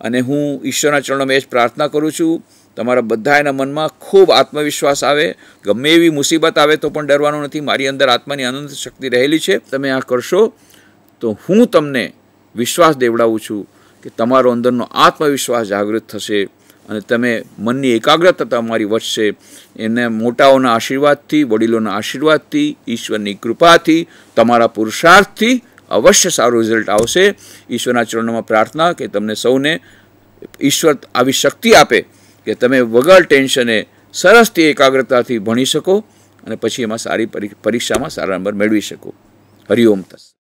અને હું ઈશ્વરના ચરણોમાં એ જ પ્રાર્થના કરું છું તમારા બધા એના મનમાં ખૂબ આત્મવિશ્વાસ આવે ગમે એવી મુસીબત આવે તો પણ ડરવાનું નથી મારી અંદર આત્માની અનંત શક્તિ રહેલી છે તમે આ કરશો તો હું તમને વિશ્વાસ દેવડાવું છું કે તમારો અંદરનો આત્મવિશ્વાસ જાગૃત થશે અને તમે મનની એકાગ્રતા તમારી વધશે એને મોટાઓના આશીર્વાદથી વડીલોના આશીર્વાદથી ઈશ્વરની કૃપાથી તમારા પુરુષાર્થથી અવશ્ય સારું રિઝલ્ટ આવશે ઈશ્વરના ચરણોમાં પ્રાર્થના કે તમને સૌને ઈશ્વર આવી શક્તિ આપે કે તમે વગર ટેન્શને સરસથી એકાગ્રતાથી ભણી શકો અને પછી એમાં સારી પરીક્ષામાં સારા નંબર મેળવી શકો હરિઓમ તસ